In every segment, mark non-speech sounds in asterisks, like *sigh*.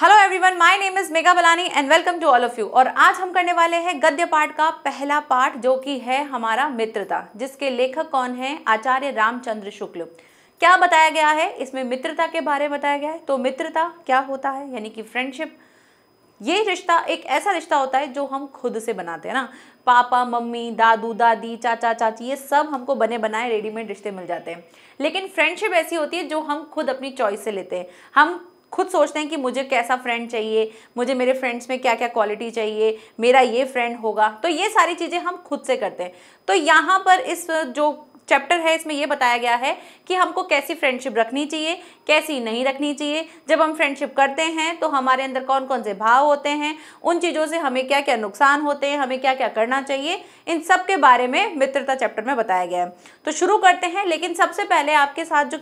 hello everyone my name is Megha Balani and welcome to all of you और आज हम करने वाले हैं गद्य पाठ का पहला पाठ जो कि है हमारा मित्रता जिसके लेखक कौन है आचार्य रामचंद्र शुक्ल क्या बताया गया है इसमें मित्रता के बारे में बताया गया है तो मित्रता क्या होता है यानी कि फ्रेंडशिप ये रिश्ता एक ऐसा रिश्ता होता है जो हम खुद से बनाते हैं ना पापा मम्मी दादू दादी चाचा चाची ये सब हमको बने बनाए रेडीमेड रिश्ते मिल जाते हैं लेकिन फ्रेंडशिप ऐसी होती है जो हम खुद अपनी चॉइस से लेते हैं हम खुद सोचते हैं कि मुझे कैसा फ्रेंड चाहिए मुझे मेरे फ्रेंड्स में क्या क्या क्वालिटी चाहिए मेरा ये फ्रेंड होगा तो ये सारी चीज़ें हम खुद से करते हैं तो यहाँ पर इस जो चैप्टर है इसमें यह बताया गया है कि हमको कैसी फ्रेंडशिप रखनी चाहिए कैसी नहीं रखनी चाहिए जब हम फ्रेंडशिप करते हैं तो हमारे अंदर कौन कौन से भाव होते हैं उन चीज़ों से हमें क्या क्या नुकसान होते हैं हमें क्या क्या करना चाहिए इन सब के बारे में मित्रता चैप्टर में बताया गया है तो शुरू करते हैं लेकिन सबसे पहले आपके साथ जो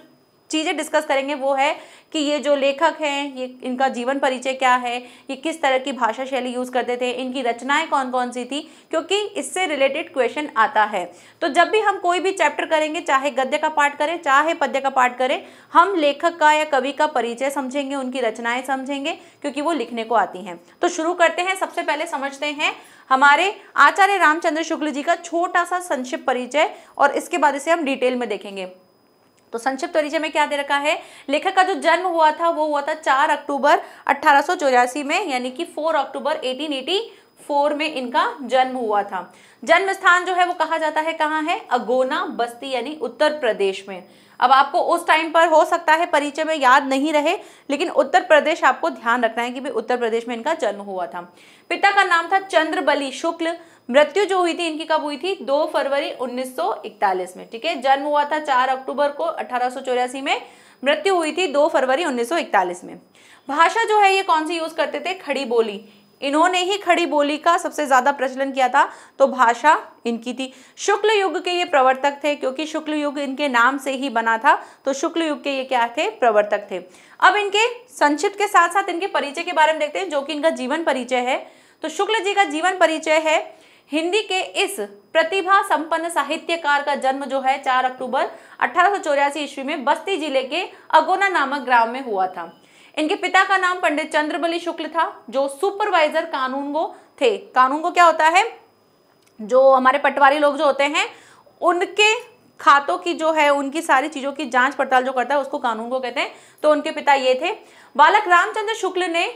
चीज़ें डिस्कस करेंगे वो है कि ये जो लेखक हैं ये इनका जीवन परिचय क्या है ये किस तरह की भाषा शैली यूज़ करते थे इनकी रचनाएं कौन कौन सी थी क्योंकि इससे रिलेटेड क्वेश्चन आता है तो जब भी हम कोई भी चैप्टर करेंगे चाहे गद्य का पाठ करें चाहे पद्य का पाठ करें हम लेखक का या कवि का परिचय समझेंगे उनकी रचनाएँ समझेंगे क्योंकि वो लिखने को आती हैं तो शुरू करते हैं सबसे पहले समझते हैं हमारे आचार्य रामचंद्र शुक्ल जी का छोटा सा संक्षिप्त परिचय और इसके बाद इसे हम डिटेल में देखेंगे तो संक्षिप्त परिचय में क्या दे रखा है लेखक का जो जन्म हुआ था वो हुआ था चार अक्टूबर अठारह में यानी कि फोर अक्टूबर 1884 में इनका जन्म हुआ था जन्म स्थान जो है वो कहा जाता है कहाँ है अगोना बस्ती यानी उत्तर प्रदेश में अब आपको उस टाइम पर हो सकता है परिचय में याद नहीं रहे लेकिन उत्तर प्रदेश आपको ध्यान रखना है कि भाई उत्तर प्रदेश में इनका जन्म हुआ था पिता का नाम था चंद्रबली शुक्ल मृत्यु जो हुई थी इनकी कब हुई थी 2 फरवरी 1941 में ठीक है जन्म हुआ था 4 अक्टूबर को अठारह में मृत्यु हुई थी 2 फरवरी 1941 में भाषा जो है ये कौन सी यूज करते थे खड़ी बोली इन्होंने ही खड़ी बोली का सबसे ज्यादा प्रचलन किया था तो भाषा इनकी थी शुक्ल युग के ये प्रवर्तक थे क्योंकि शुक्ल युग इनके नाम से ही बना था तो शुक्ल युग के ये क्या थे प्रवर्तक थे अब इनके संक्षिप्त के साथ साथ इनके परिचय के बारे में देखते हैं जो कि इनका जीवन परिचय है तो शुक्ल जी का जीवन परिचय है हिंदी के इस प्रतिभा संपन्न साहित्यकार का जन्म जो है 4 अक्टूबर अठारह ईस्वी में बस्ती जिले के अगोना नामक ग्राम में हुआ था इनके पिता का नाम पंडित चंद्रबली शुक्ल था जो सुपरवाइजर कानूनगो थे कानूनगो क्या होता है जो हमारे पटवारी लोग जो होते हैं उनके खातों की जो है उनकी सारी चीज़ों की जांच पड़ताल जो करता है उसको कानून को कहते हैं तो उनके पिता ये थे बालक रामचंद्र शुक्ल ने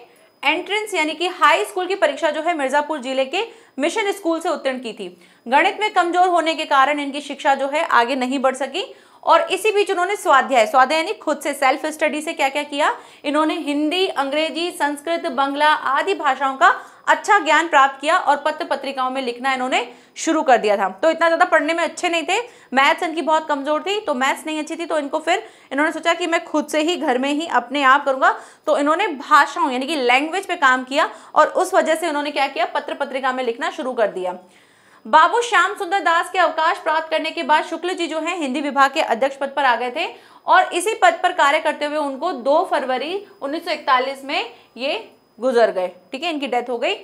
एंट्रेंस यानी कि हाई स्कूल की परीक्षा जो है मिर्जापुर जिले के मिशन स्कूल से उत्तीर्ण की थी गणित में कमजोर होने के कारण इनकी शिक्षा जो है आगे नहीं बढ़ सकी और इसी बीच उन्होंने स्वाध्याय स्वाध्याय यानी खुद से सेल्फ स्टडी से क्या क्या किया इन्होंने हिंदी अंग्रेजी संस्कृत बंगला आदि भाषाओं का अच्छा ज्ञान प्राप्त किया और पत्र पत्रिकाओं में लिखना इन्होंने शुरू कर दिया था तो इतना ज़्यादा पढ़ने में अच्छे नहीं थे मैथ्स इनकी बहुत कमज़ोर थी तो मैथ्स नहीं अच्छी थी तो इनको फिर इन्होंने सोचा कि मैं खुद से ही घर में ही अपने आप करूँगा तो इन्होंने भाषाओं यानी कि लैंग्वेज पर काम किया और उस वजह से उन्होंने क्या किया पत्र पत्रिका में लिखना शुरू कर दिया बाबू श्याम सुंदर दास के अवकाश प्राप्त करने के बाद शुक्ल जी जो हैं हिंदी विभाग के अध्यक्ष पद पर आ गए थे और इसी पद पर कार्य करते हुए उनको 2 फरवरी 1941 में ये गुजर गए ठीक है इनकी डेथ हो गई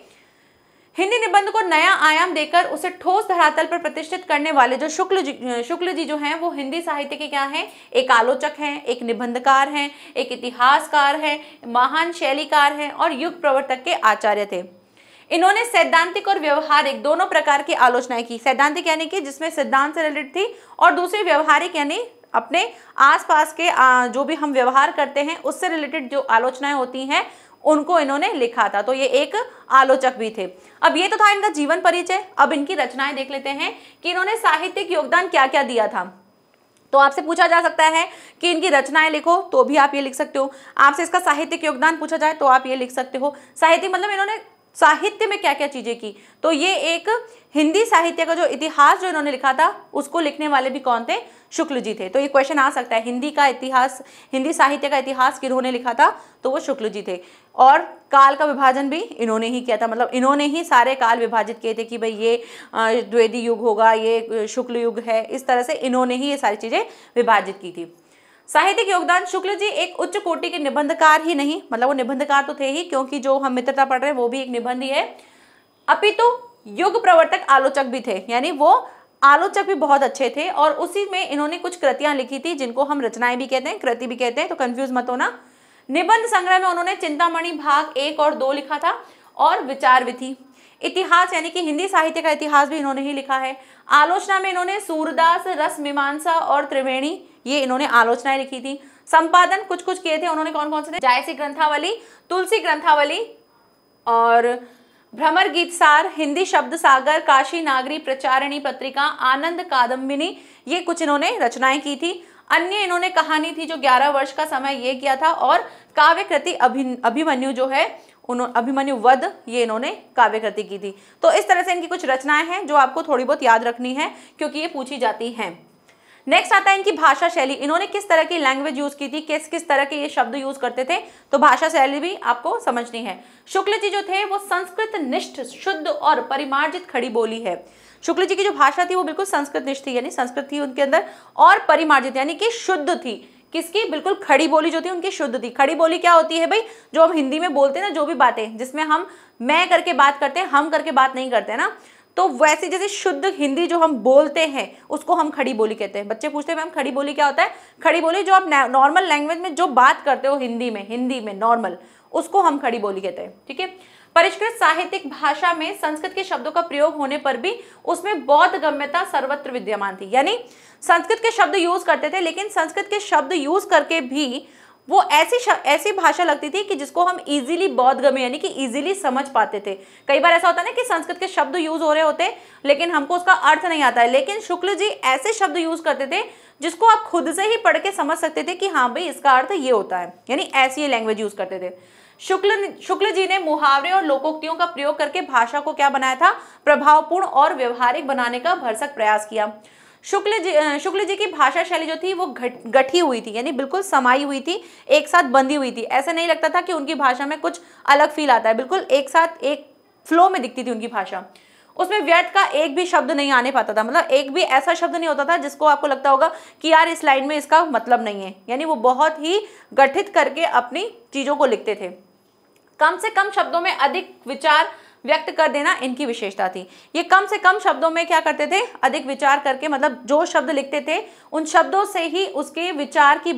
हिंदी निबंध को नया आयाम देकर उसे ठोस धरातल पर प्रतिष्ठित करने वाले जो शुक्ल जी शुक्ल जी जो हैं वो हिंदी साहित्य के क्या हैं एक आलोचक हैं एक निबंधकार हैं एक इतिहासकार हैं महान शैलीकार हैं और युग प्रवर्तक के आचार्य थे इन्होंने सैद्धांतिक और व्यवहारिक दोनों प्रकार की आलोचनाएं की सैद्धांतिक यानी कि जिसमें सिद्धांत से रिलेटेड थी और दूसरी व्यवहारिक यानी अपने आसपास के जो भी हम व्यवहार करते हैं उससे रिलेटेड जो आलोचनाएं होती हैं उनको इन्होंने लिखा था तो ये एक आलोचक भी थे अब ये तो था इनका जीवन परिचय अब इनकी रचनाएं देख लेते हैं कि इन्होंने साहित्यिक योगदान क्या क्या दिया था तो आपसे पूछा जा सकता है कि इनकी रचनाएं लिखो तो भी आप ये लिख सकते हो आपसे इसका साहित्यिक योगदान पूछा जाए तो आप ये लिख सकते हो साहित्य मतलब इन्होंने साहित्य में क्या क्या चीजें की तो ये एक हिंदी साहित्य का जो इतिहास जो इन्होंने लिखा था उसको लिखने वाले भी कौन थे शुक्ल जी थे तो ये क्वेश्चन आ सकता है हिंदी का इतिहास हिंदी साहित्य का इतिहास किन्होंने लिखा था तो वो शुक्ल जी थे और काल का विभाजन भी इन्होंने ही किया था मतलब इन्होंने ही सारे काल विभाजित किए थे कि भाई ये द्वेदी युग होगा ये शुक्ल युग है इस तरह से इन्होंने ही ये सारी चीज़ें विभाजित की थी साहित्यिक योगदान शुक्ल जी एक उच्च कोटि के निबंधकार ही नहीं मतलब वो निबंधकार तो थे ही क्योंकि जो हम मित्रता पढ़ रहे हैं वो भी एक निबंध ही है अपितु तो युग प्रवर्तक आलोचक भी थे यानी वो आलोचक भी बहुत अच्छे थे और उसी में इन्होंने कुछ कृतियां लिखी थी जिनको हम रचनाएं भी कहते हैं कृति भी कहते हैं तो कंफ्यूज मत होना निबंध संग्रह में उन्होंने चिंतामणि भाग एक और दो लिखा था और विचार विधि इतिहास यानी कि हिंदी साहित्य का इतिहास भी इन्होंने ही लिखा है आलोचना में इन्होंने सूरदास रस मीमांसा और त्रिवेणी ये इन्होंने आलोचनाएं लिखी थी संपादन कुछ कुछ किए थे उन्होंने कौन कौन से थे जायसी ग्रंथावली तुलसी ग्रंथावली और भ्रमर गीत सार हिंदी शब्द सागर काशी नागरी प्रचारिणी पत्रिका आनंद कादम्बिनी ये कुछ इन्होंने रचनाएं की थी अन्य इन्होंने कहानी थी जो ग्यारह वर्ष का समय ये किया था और काव्य कृति अभिमन्यु जो है उन्होंने अभिमन्यु वध ये इन्होंने काव्य कृति की थी तो इस तरह से इनकी कुछ रचनाएं हैं जो आपको थोड़ी बहुत याद रखनी है क्योंकि ये पूछी जाती हैं नेक्स्ट आता है इनकी भाषा शैली इन्होंने किस तरह की लैंग्वेज यूज की थी किस किस तरह के ये शब्द यूज करते थे तो भाषा शैली भी आपको समझनी है शुक्ल जी जो थे वो संस्कृत निष्ठ शुद्ध और परिमार्जित खड़ी बोली है शुक्ल जी की जो भाषा थी वो बिल्कुल संस्कृत निष्ठ थी यानी संस्कृत थी उनके अंदर और परिमार्जित यानी कि शुद्ध थी किसकी बिल्कुल खड़ी बोली जो थी उनकी शुद्ध थी खड़ी बोली क्या होती है भाई जो हम हिंदी में बोलते हैं ना जो भी बातें जिसमें हम मैं करके बात करते हैं हम करके बात नहीं करते ना तो वैसे जैसे शुद्ध हिंदी जो हम बोलते हैं उसको हम खड़ी बोली कहते हैं बच्चे पूछते हैं मैम खड़ी बोली क्या होता है खड़ी बोली जो आप नॉर्मल लैंग्वेज में जो बात करते हो हिंदी में हिंदी में नॉर्मल उसको हम खड़ी बोली कहते हैं ठीक है परिष्कृत साहित्यिक भाषा में संस्कृत के शब्दों का प्रयोग होने पर भी उसमें बौद्ध गम्यता सर्वत्र विद्यमान थी यानी संस्कृत के शब्द यूज करते थे लेकिन संस्कृत के शब्द यूज करके भी वो ऐसी ऐसी भाषा लगती थी कि जिसको हम इजीली बौद्ध गम्य यानी कि इजीली समझ पाते थे कई बार ऐसा होता है ना कि संस्कृत के शब्द यूज हो रहे होते लेकिन हमको उसका अर्थ नहीं आता है लेकिन शुक्ल जी ऐसे शब्द यूज करते थे जिसको आप खुद से ही पढ़ के समझ सकते थे कि हाँ भाई इसका अर्थ ये होता है यानी ऐसी लैंग्वेज यूज करते थे शुक्ल शुक्ल जी ने मुहावरे और लोकोक्तियों का प्रयोग करके भाषा को क्या बनाया था प्रभावपूर्ण और व्यवहारिक बनाने का भरसक प्रयास किया शुक्ल जी शुक्ल जी की भाषा शैली जो थी वो घट गठी हुई थी यानी बिल्कुल समाई हुई थी एक साथ बंधी हुई थी ऐसा नहीं लगता था कि उनकी भाषा में कुछ अलग फील आता है बिल्कुल एक साथ एक फ्लो में दिखती थी उनकी भाषा उसमें व्यर्थ का एक भी शब्द नहीं आने पाता था मतलब एक भी ऐसा शब्द नहीं होता था जिसको आपको लगता होगा कि यार इस लाइन में इसका मतलब नहीं है यानी वो बहुत ही गठित करके अपनी चीज़ों को लिखते थे कम से कम शब्दों में अधिक विचार व्यक्त कर देना इनकी विशेषता थी ये कम से कम शब्दों में क्या करते थे अधिक विचार करके मतलब जो शब्द लिखते थे उन शब्दों से ही उसके विचार की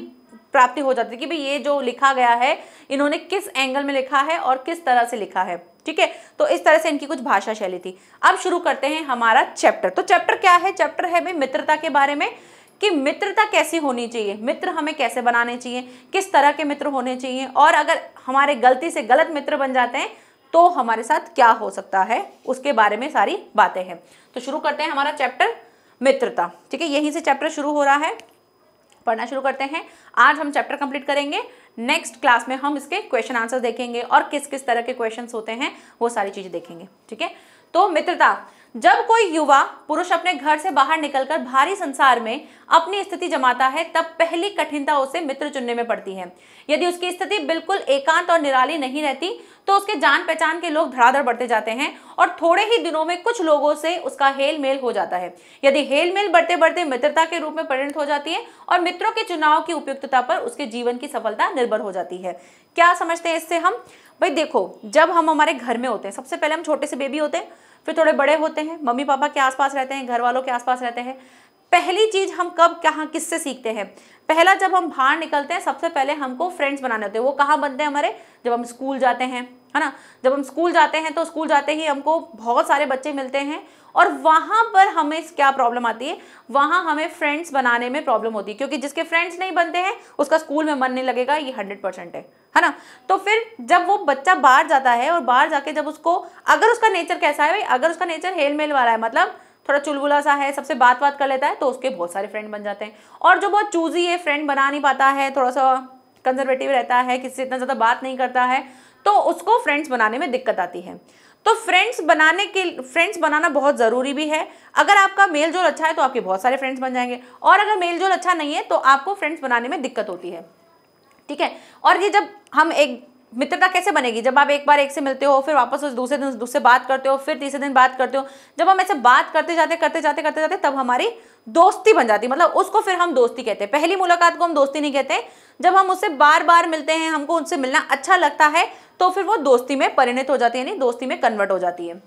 प्राप्ति हो जाती थी कि भाई ये जो लिखा गया है इन्होंने किस एंगल में लिखा है और किस तरह से लिखा है ठीक है तो इस तरह से इनकी कुछ भाषा शैली थी अब शुरू करते हैं हमारा चैप्टर तो चैप्टर क्या है चैप्टर है भाई मित्रता के बारे में कि मित्रता कैसी होनी चाहिए मित्र हमें कैसे बनाने चाहिए किस तरह के मित्र होने चाहिए और अगर हमारे गलती से गलत मित्र बन जाते हैं तो हमारे साथ क्या हो सकता है उसके बारे में सारी बातें हैं तो शुरू करते हैं हमारा चैप्टर मित्रता ठीक है यहीं से चैप्टर शुरू हो रहा है पढ़ना शुरू करते हैं आज हम चैप्टर कंप्लीट करेंगे नेक्स्ट क्लास में हम इसके क्वेश्चन आंसर देखेंगे और किस किस तरह के क्वेश्चन होते हैं वो सारी चीज़ें देखेंगे ठीक है तो मित्रता जब कोई युवा पुरुष अपने घर से बाहर निकलकर भारी संसार में अपनी स्थिति जमाता है तब पहली कठिनता उसे मित्र चुनने में पड़ती है यदि उसकी स्थिति बिल्कुल एकांत और निराली नहीं रहती तो उसके जान पहचान के लोग धड़ाधड़ बढ़ते जाते हैं और थोड़े ही दिनों में कुछ लोगों से उसका हेल मेल हो जाता है यदि हेल मेल बढ़ते बढ़ते मित्रता के रूप में परिणत हो जाती है और मित्रों के चुनाव की उपयुक्तता पर उसके जीवन की सफलता निर्भर हो जाती है क्या समझते हैं इससे हम भाई देखो जब हम हमारे घर में होते हैं सबसे पहले हम छोटे से बेबी होते हैं फिर थोड़े बड़े होते हैं मम्मी पापा के आसपास रहते हैं घर वालों के आसपास रहते हैं पहली चीज़ हम कब कहाँ किससे सीखते हैं पहला जब हम बाहर निकलते हैं सबसे पहले हमको फ्रेंड्स बनाने होते हैं वो कहाँ बनते हैं हमारे जब हम स्कूल जाते हैं है ना जब हम स्कूल जाते हैं तो स्कूल जाते ही हमको बहुत सारे बच्चे मिलते हैं और वहाँ पर हमें क्या प्रॉब्लम आती है वहाँ हमें फ्रेंड्स बनाने में प्रॉब्लम होती है क्योंकि जिसके फ्रेंड्स नहीं बनते हैं उसका स्कूल में मन नहीं लगेगा ये हंड्रेड परसेंट है है ना तो फिर जब वो बच्चा बाहर जाता है और बाहर जाके जब उसको अगर उसका नेचर कैसा है भाई अगर उसका नेचर हेल मेल वाला है मतलब थोड़ा चुलबुला सा है सबसे बात बात कर लेता है तो उसके बहुत सारे फ्रेंड बन जाते हैं और जो बहुत चूजी है फ्रेंड बना नहीं पाता है थोड़ा सा कंजर्वेटिव रहता है किसी से इतना ज़्यादा बात नहीं करता है तो उसको फ्रेंड्स बनाने में दिक्कत आती है तो फ्रेंड्स बनाने के फ्रेंड्स बनाना बहुत ज़रूरी भी है अगर आपका मेल जोल अच्छा है तो आपके बहुत सारे फ्रेंड्स बन जाएंगे और अगर मेल जोल अच्छा नहीं है तो आपको फ्रेंड्स बनाने में दिक्कत होती है ठीक है और ये जब हम एक मित्रता कैसे बनेगी जब आप एक बार एक से मिलते हो फिर वापस उस दूसरे दिन दूसरे बात करते हो फिर तीसरे दिन बात करते हो जब हम ऐसे बात करते जाते करते जाते करते जाते तब हमारी दोस्ती बन जाती मतलब उसको फिर हम दोस्ती कहते हैं पहली मुलाकात को हम दोस्ती नहीं कहते जब हम उससे बार बार मिलते हैं हमको उनसे मिलना अच्छा लगता है तो फिर वो दोस्ती में परिणित हो जाती है यानी दोस्ती में कन्वर्ट हो जाती है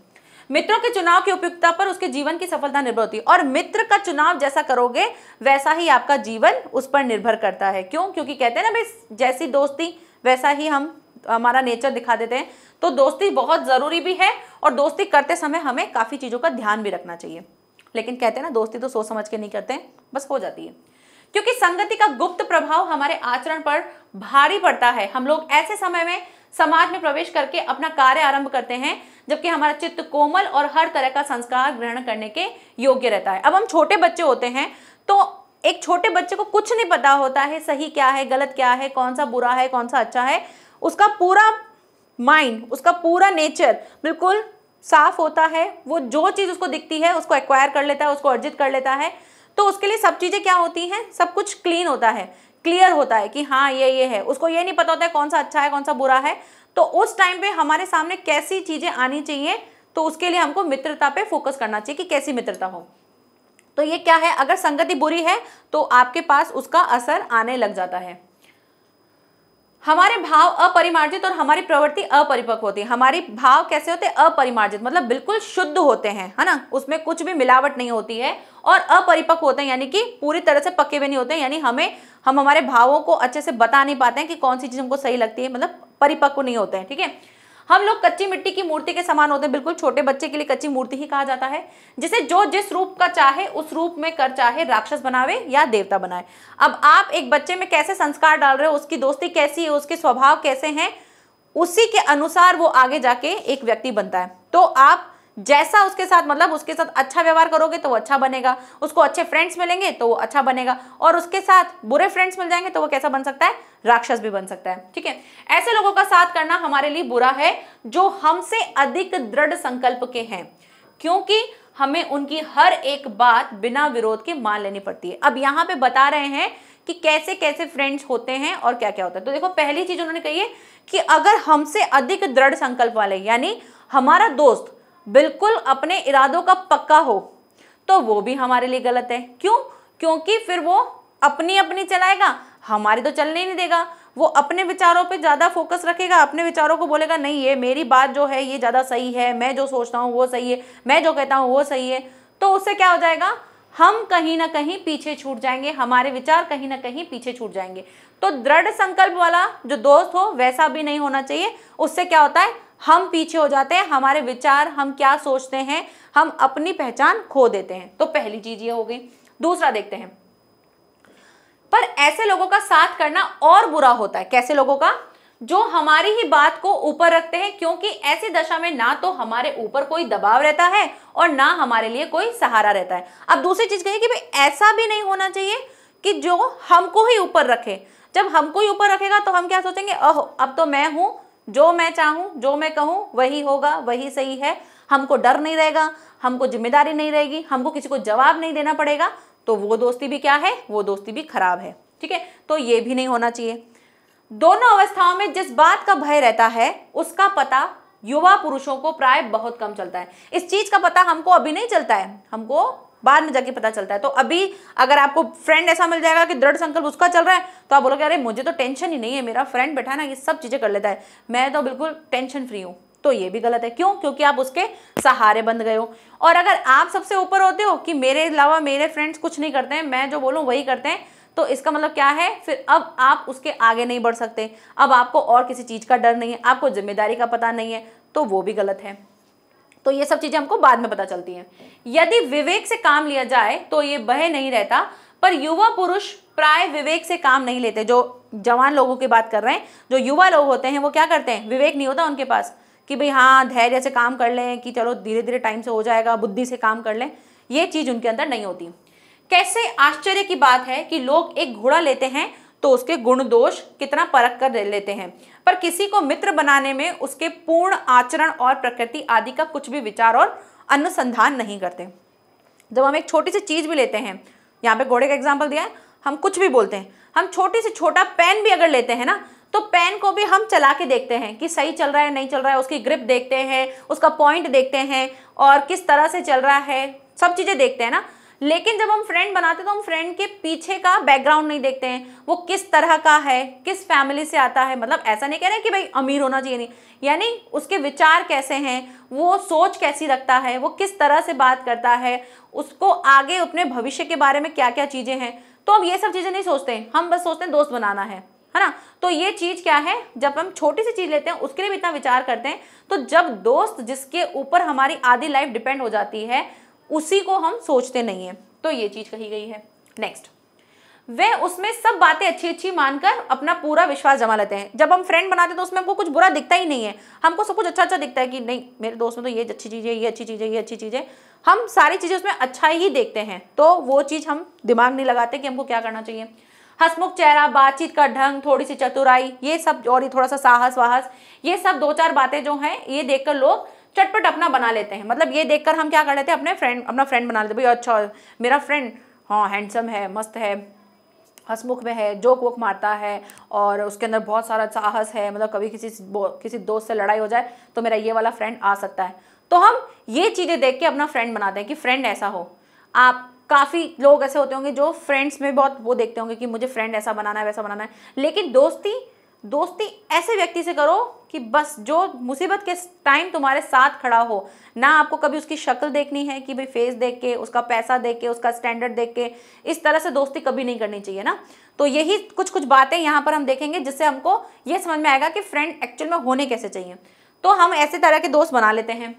मित्रों के चुनाव की उपयुक्तता पर उसके जीवन की सफलता निर्भर होती है और मित्र का चुनाव जैसा करोगे वैसा ही आपका जीवन उस पर निर्भर करता है क्यों क्योंकि कहते हैं ना भाई जैसी दोस्ती वैसा ही हम हमारा नेचर दिखा देते हैं तो दोस्ती बहुत ज़रूरी भी है और दोस्ती करते समय हमें काफ़ी चीज़ों का ध्यान भी रखना चाहिए लेकिन कहते हैं ना दोस्ती तो सोच समझ के नहीं करते बस हो जाती है क्योंकि संगति का गुप्त प्रभाव हमारे आचरण पर भारी पड़ता है हम लोग ऐसे समय में समाज में प्रवेश करके अपना कार्य आरंभ करते हैं जबकि हमारा चित्त कोमल और हर तरह का संस्कार ग्रहण करने के योग्य रहता है अब हम छोटे बच्चे होते हैं तो एक छोटे बच्चे को कुछ नहीं पता होता है सही क्या है गलत क्या है कौन सा बुरा है कौन सा अच्छा है उसका पूरा माइंड उसका पूरा नेचर बिल्कुल साफ होता है वो जो चीज़ उसको दिखती है उसको एक्वायर कर लेता है उसको अर्जित कर लेता है तो उसके लिए सब चीज़ें क्या होती हैं सब कुछ क्लीन होता है क्लियर होता है कि हाँ ये ये है उसको ये नहीं पता होता है कौन सा अच्छा है कौन सा बुरा है तो उस टाइम पे हमारे सामने कैसी चीज़ें आनी चाहिए तो उसके लिए हमको मित्रता पे फोकस करना चाहिए कि कैसी मित्रता हो तो ये क्या है अगर संगति बुरी है तो आपके पास उसका असर आने लग जाता है हमारे भाव अपरिमार्जित और हमारी प्रवृत्ति अपरिपक्व होती है हमारे भाव कैसे होते हैं अपरिमार्जित मतलब बिल्कुल शुद्ध होते हैं है ना उसमें कुछ भी मिलावट नहीं होती है और अपरिपक्व होते हैं यानी कि पूरी तरह से पके हुए नहीं होते हैं यानी हमें हम हमारे भावों को अच्छे से बता नहीं पाते हैं कि कौन सी चीज़ हमको सही लगती है मतलब परिपक्व नहीं होते हैं ठीक है हम लोग कच्ची मिट्टी की मूर्ति के समान होते हैं बिल्कुल छोटे बच्चे के लिए कच्ची मूर्ति ही कहा जाता है जिसे जो जिस रूप का चाहे उस रूप में कर चाहे राक्षस बनावे या देवता बनाए अब आप एक बच्चे में कैसे संस्कार डाल रहे हो उसकी दोस्ती कैसी है उसके स्वभाव कैसे हैं उसी के अनुसार वो आगे जाके एक व्यक्ति बनता है तो आप जैसा उसके साथ मतलब उसके साथ अच्छा व्यवहार करोगे तो वो अच्छा बनेगा उसको अच्छे फ्रेंड्स मिलेंगे तो वो अच्छा बनेगा और उसके साथ बुरे फ्रेंड्स मिल जाएंगे तो वो कैसा बन सकता है राक्षस भी बन सकता है ठीक है ऐसे लोगों का साथ करना हमारे लिए बुरा है जो हमसे अधिक दृढ़ संकल्प के हैं क्योंकि हमें उनकी हर एक बात बिना विरोध के मान लेनी पड़ती है अब यहां पर बता रहे हैं कि कैसे कैसे फ्रेंड्स होते हैं और क्या क्या होता है तो देखो पहली चीज उन्होंने कही है कि अगर हमसे अधिक दृढ़ संकल्प वाले यानी हमारा दोस्त बिल्कुल अपने इरादों का पक्का हो तो वो भी हमारे लिए गलत है क्यों क्योंकि फिर वो अपनी अपनी चलाएगा हमारी तो चलने ही नहीं देगा वो अपने विचारों पे ज़्यादा फोकस रखेगा अपने विचारों को बोलेगा नहीं ये मेरी बात जो है ये ज़्यादा सही है मैं जो सोचता हूँ वो सही है मैं जो कहता हूँ वो सही है तो उससे क्या हो जाएगा हम कहीं ना कहीं पीछे छूट जाएंगे हमारे विचार कहीं ना कहीं पीछे छूट जाएंगे तो दृढ़ संकल्प वाला जो दोस्त हो वैसा भी नहीं होना चाहिए उससे क्या होता है हम पीछे हो जाते हैं हमारे विचार हम क्या सोचते हैं हम अपनी पहचान खो देते हैं तो पहली चीज ये हो गई दूसरा देखते हैं पर ऐसे लोगों का साथ करना और बुरा होता है कैसे लोगों का जो हमारी ही बात को ऊपर रखते हैं क्योंकि ऐसी दशा में ना तो हमारे ऊपर कोई दबाव रहता है और ना हमारे लिए कोई सहारा रहता है अब दूसरी चीज कही कि भाई ऐसा भी नहीं होना चाहिए कि जो हमको ही ऊपर रखे जब हमको ही ऊपर रखेगा तो हम क्या सोचेंगे अहो अब तो मैं हूं जो मैं चाहूं जो मैं कहूं वही होगा वही सही है हमको डर नहीं रहेगा हमको जिम्मेदारी नहीं रहेगी हमको किसी को जवाब नहीं देना पड़ेगा तो वो दोस्ती भी क्या है वो दोस्ती भी खराब है ठीक है तो ये भी नहीं होना चाहिए दोनों अवस्थाओं में जिस बात का भय रहता है उसका पता युवा पुरुषों को प्राय बहुत कम चलता है इस चीज का पता हमको अभी नहीं चलता है हमको बाद में जाके पता चलता है तो अभी अगर आपको फ्रेंड ऐसा मिल जाएगा कि दृढ़ संकल्प उसका चल रहा है तो आप बोलोगे अरे मुझे तो टेंशन ही नहीं है मेरा फ्रेंड बैठा ना ये सब चीज़ें कर लेता है मैं तो बिल्कुल टेंशन फ्री हूँ तो ये भी गलत है क्यों क्योंकि आप उसके सहारे बन गए हो और अगर आप सबसे ऊपर होते हो कि मेरे अलावा मेरे फ्रेंड्स कुछ नहीं करते हैं मैं जो बोलूँ वही करते हैं तो इसका मतलब क्या है फिर अब आप उसके आगे नहीं बढ़ सकते अब आपको और किसी चीज़ का डर नहीं है आपको जिम्मेदारी का पता नहीं है तो वो भी गलत है तो ये सब चीज़ें हमको बाद में पता चलती हैं यदि विवेक से काम लिया जाए तो ये बह नहीं रहता पर युवा पुरुष प्राय विवेक से काम नहीं लेते जो जवान लोगों की बात कर रहे हैं जो युवा लोग होते हैं वो क्या करते हैं विवेक नहीं होता उनके पास कि भाई हाँ धैर्य से काम कर लें कि चलो धीरे धीरे टाइम से हो जाएगा बुद्धि से काम कर लें ये चीज़ उनके अंदर नहीं होती कैसे आश्चर्य की बात है कि लोग एक घोड़ा लेते हैं तो उसके गुण दोष कितना परख कर ले लेते हैं पर किसी को मित्र बनाने में उसके पूर्ण आचरण और प्रकृति आदि का कुछ भी विचार और अनुसंधान नहीं करते जब हम एक छोटी सी चीज़ भी लेते हैं यहाँ पे घोड़े का एग्जाम्पल दिया है हम कुछ भी बोलते हैं हम छोटी से छोटा पेन भी अगर लेते हैं ना तो पेन को भी हम चला के देखते हैं कि सही चल रहा है नहीं चल रहा है उसकी ग्रिप देखते हैं उसका पॉइंट देखते हैं और किस तरह से चल रहा है सब चीज़ें देखते हैं ना लेकिन जब हम फ्रेंड बनाते हैं तो हम फ्रेंड के पीछे का बैकग्राउंड नहीं देखते हैं वो किस तरह का है किस फैमिली से आता है मतलब ऐसा नहीं कह रहे कि भाई अमीर होना चाहिए नहीं यानी उसके विचार कैसे हैं वो सोच कैसी रखता है वो किस तरह से बात करता है उसको आगे अपने भविष्य के बारे में क्या क्या चीज़ें हैं तो हम ये सब चीज़ें नहीं सोचते हम बस सोचते हैं दोस्त बनाना है है ना तो ये चीज क्या है जब हम छोटी सी चीज लेते हैं उसके लिए भी इतना विचार करते हैं तो जब दोस्त जिसके ऊपर हमारी आधी लाइफ डिपेंड हो जाती है उसी को हम सोचते नहीं है तो ये चीज़ कही गई है नेक्स्ट वे उसमें सब बातें अच्छी अच्छी मानकर अपना पूरा विश्वास जमा लेते हैं जब हम फ्रेंड बनाते हैं तो उसमें हमको कुछ बुरा दिखता ही नहीं है हमको सब कुछ अच्छा अच्छा दिखता है कि नहीं मेरे दोस्त में तो ये अच्छी चीज़ है ये अच्छी चीज़ है ये अच्छी चीज़ है हम सारी चीज़ें उसमें अच्छा ही देखते हैं तो वो चीज़ हम दिमाग नहीं लगाते कि हमको क्या करना चाहिए हसमुख चेहरा बातचीत का ढंग थोड़ी सी चतुराई ये सब और ये थोड़ा सा साहस वाहस ये सब दो चार बातें जो हैं ये देखकर लोग चटपट अपना बना लेते हैं मतलब ये देखकर हम क्या कर लेते हैं अपने फ्रेंड अपना फ्रेंड बना लेते हैं भाई अच्छा मेरा फ्रेंड हाँ हैंडसम है मस्त है हंसमुख में है जोक वोक मारता है और उसके अंदर बहुत सारा साहस है मतलब कभी किसी किसी दोस्त से लड़ाई हो जाए तो मेरा ये वाला फ्रेंड आ सकता है तो हम ये चीज़ें देख के अपना फ्रेंड बनाते हैं कि फ्रेंड ऐसा हो आप काफ़ी लोग ऐसे होते होंगे जो फ्रेंड्स में बहुत वो देखते होंगे कि मुझे फ्रेंड ऐसा बनाना है वैसा बनाना है लेकिन दोस्ती दोस्ती ऐसे व्यक्ति से करो कि बस जो मुसीबत के टाइम तुम्हारे साथ खड़ा हो ना आपको कभी उसकी शक्ल देखनी है कि भाई फेस देख के उसका पैसा देख के उसका स्टैंडर्ड देख के इस तरह से दोस्ती कभी नहीं करनी चाहिए ना तो यही कुछ कुछ बातें यहाँ पर हम देखेंगे जिससे हमको ये समझ में आएगा कि फ्रेंड एक्चुअल में होने कैसे चाहिए तो हम ऐसे तरह के दोस्त बना लेते हैं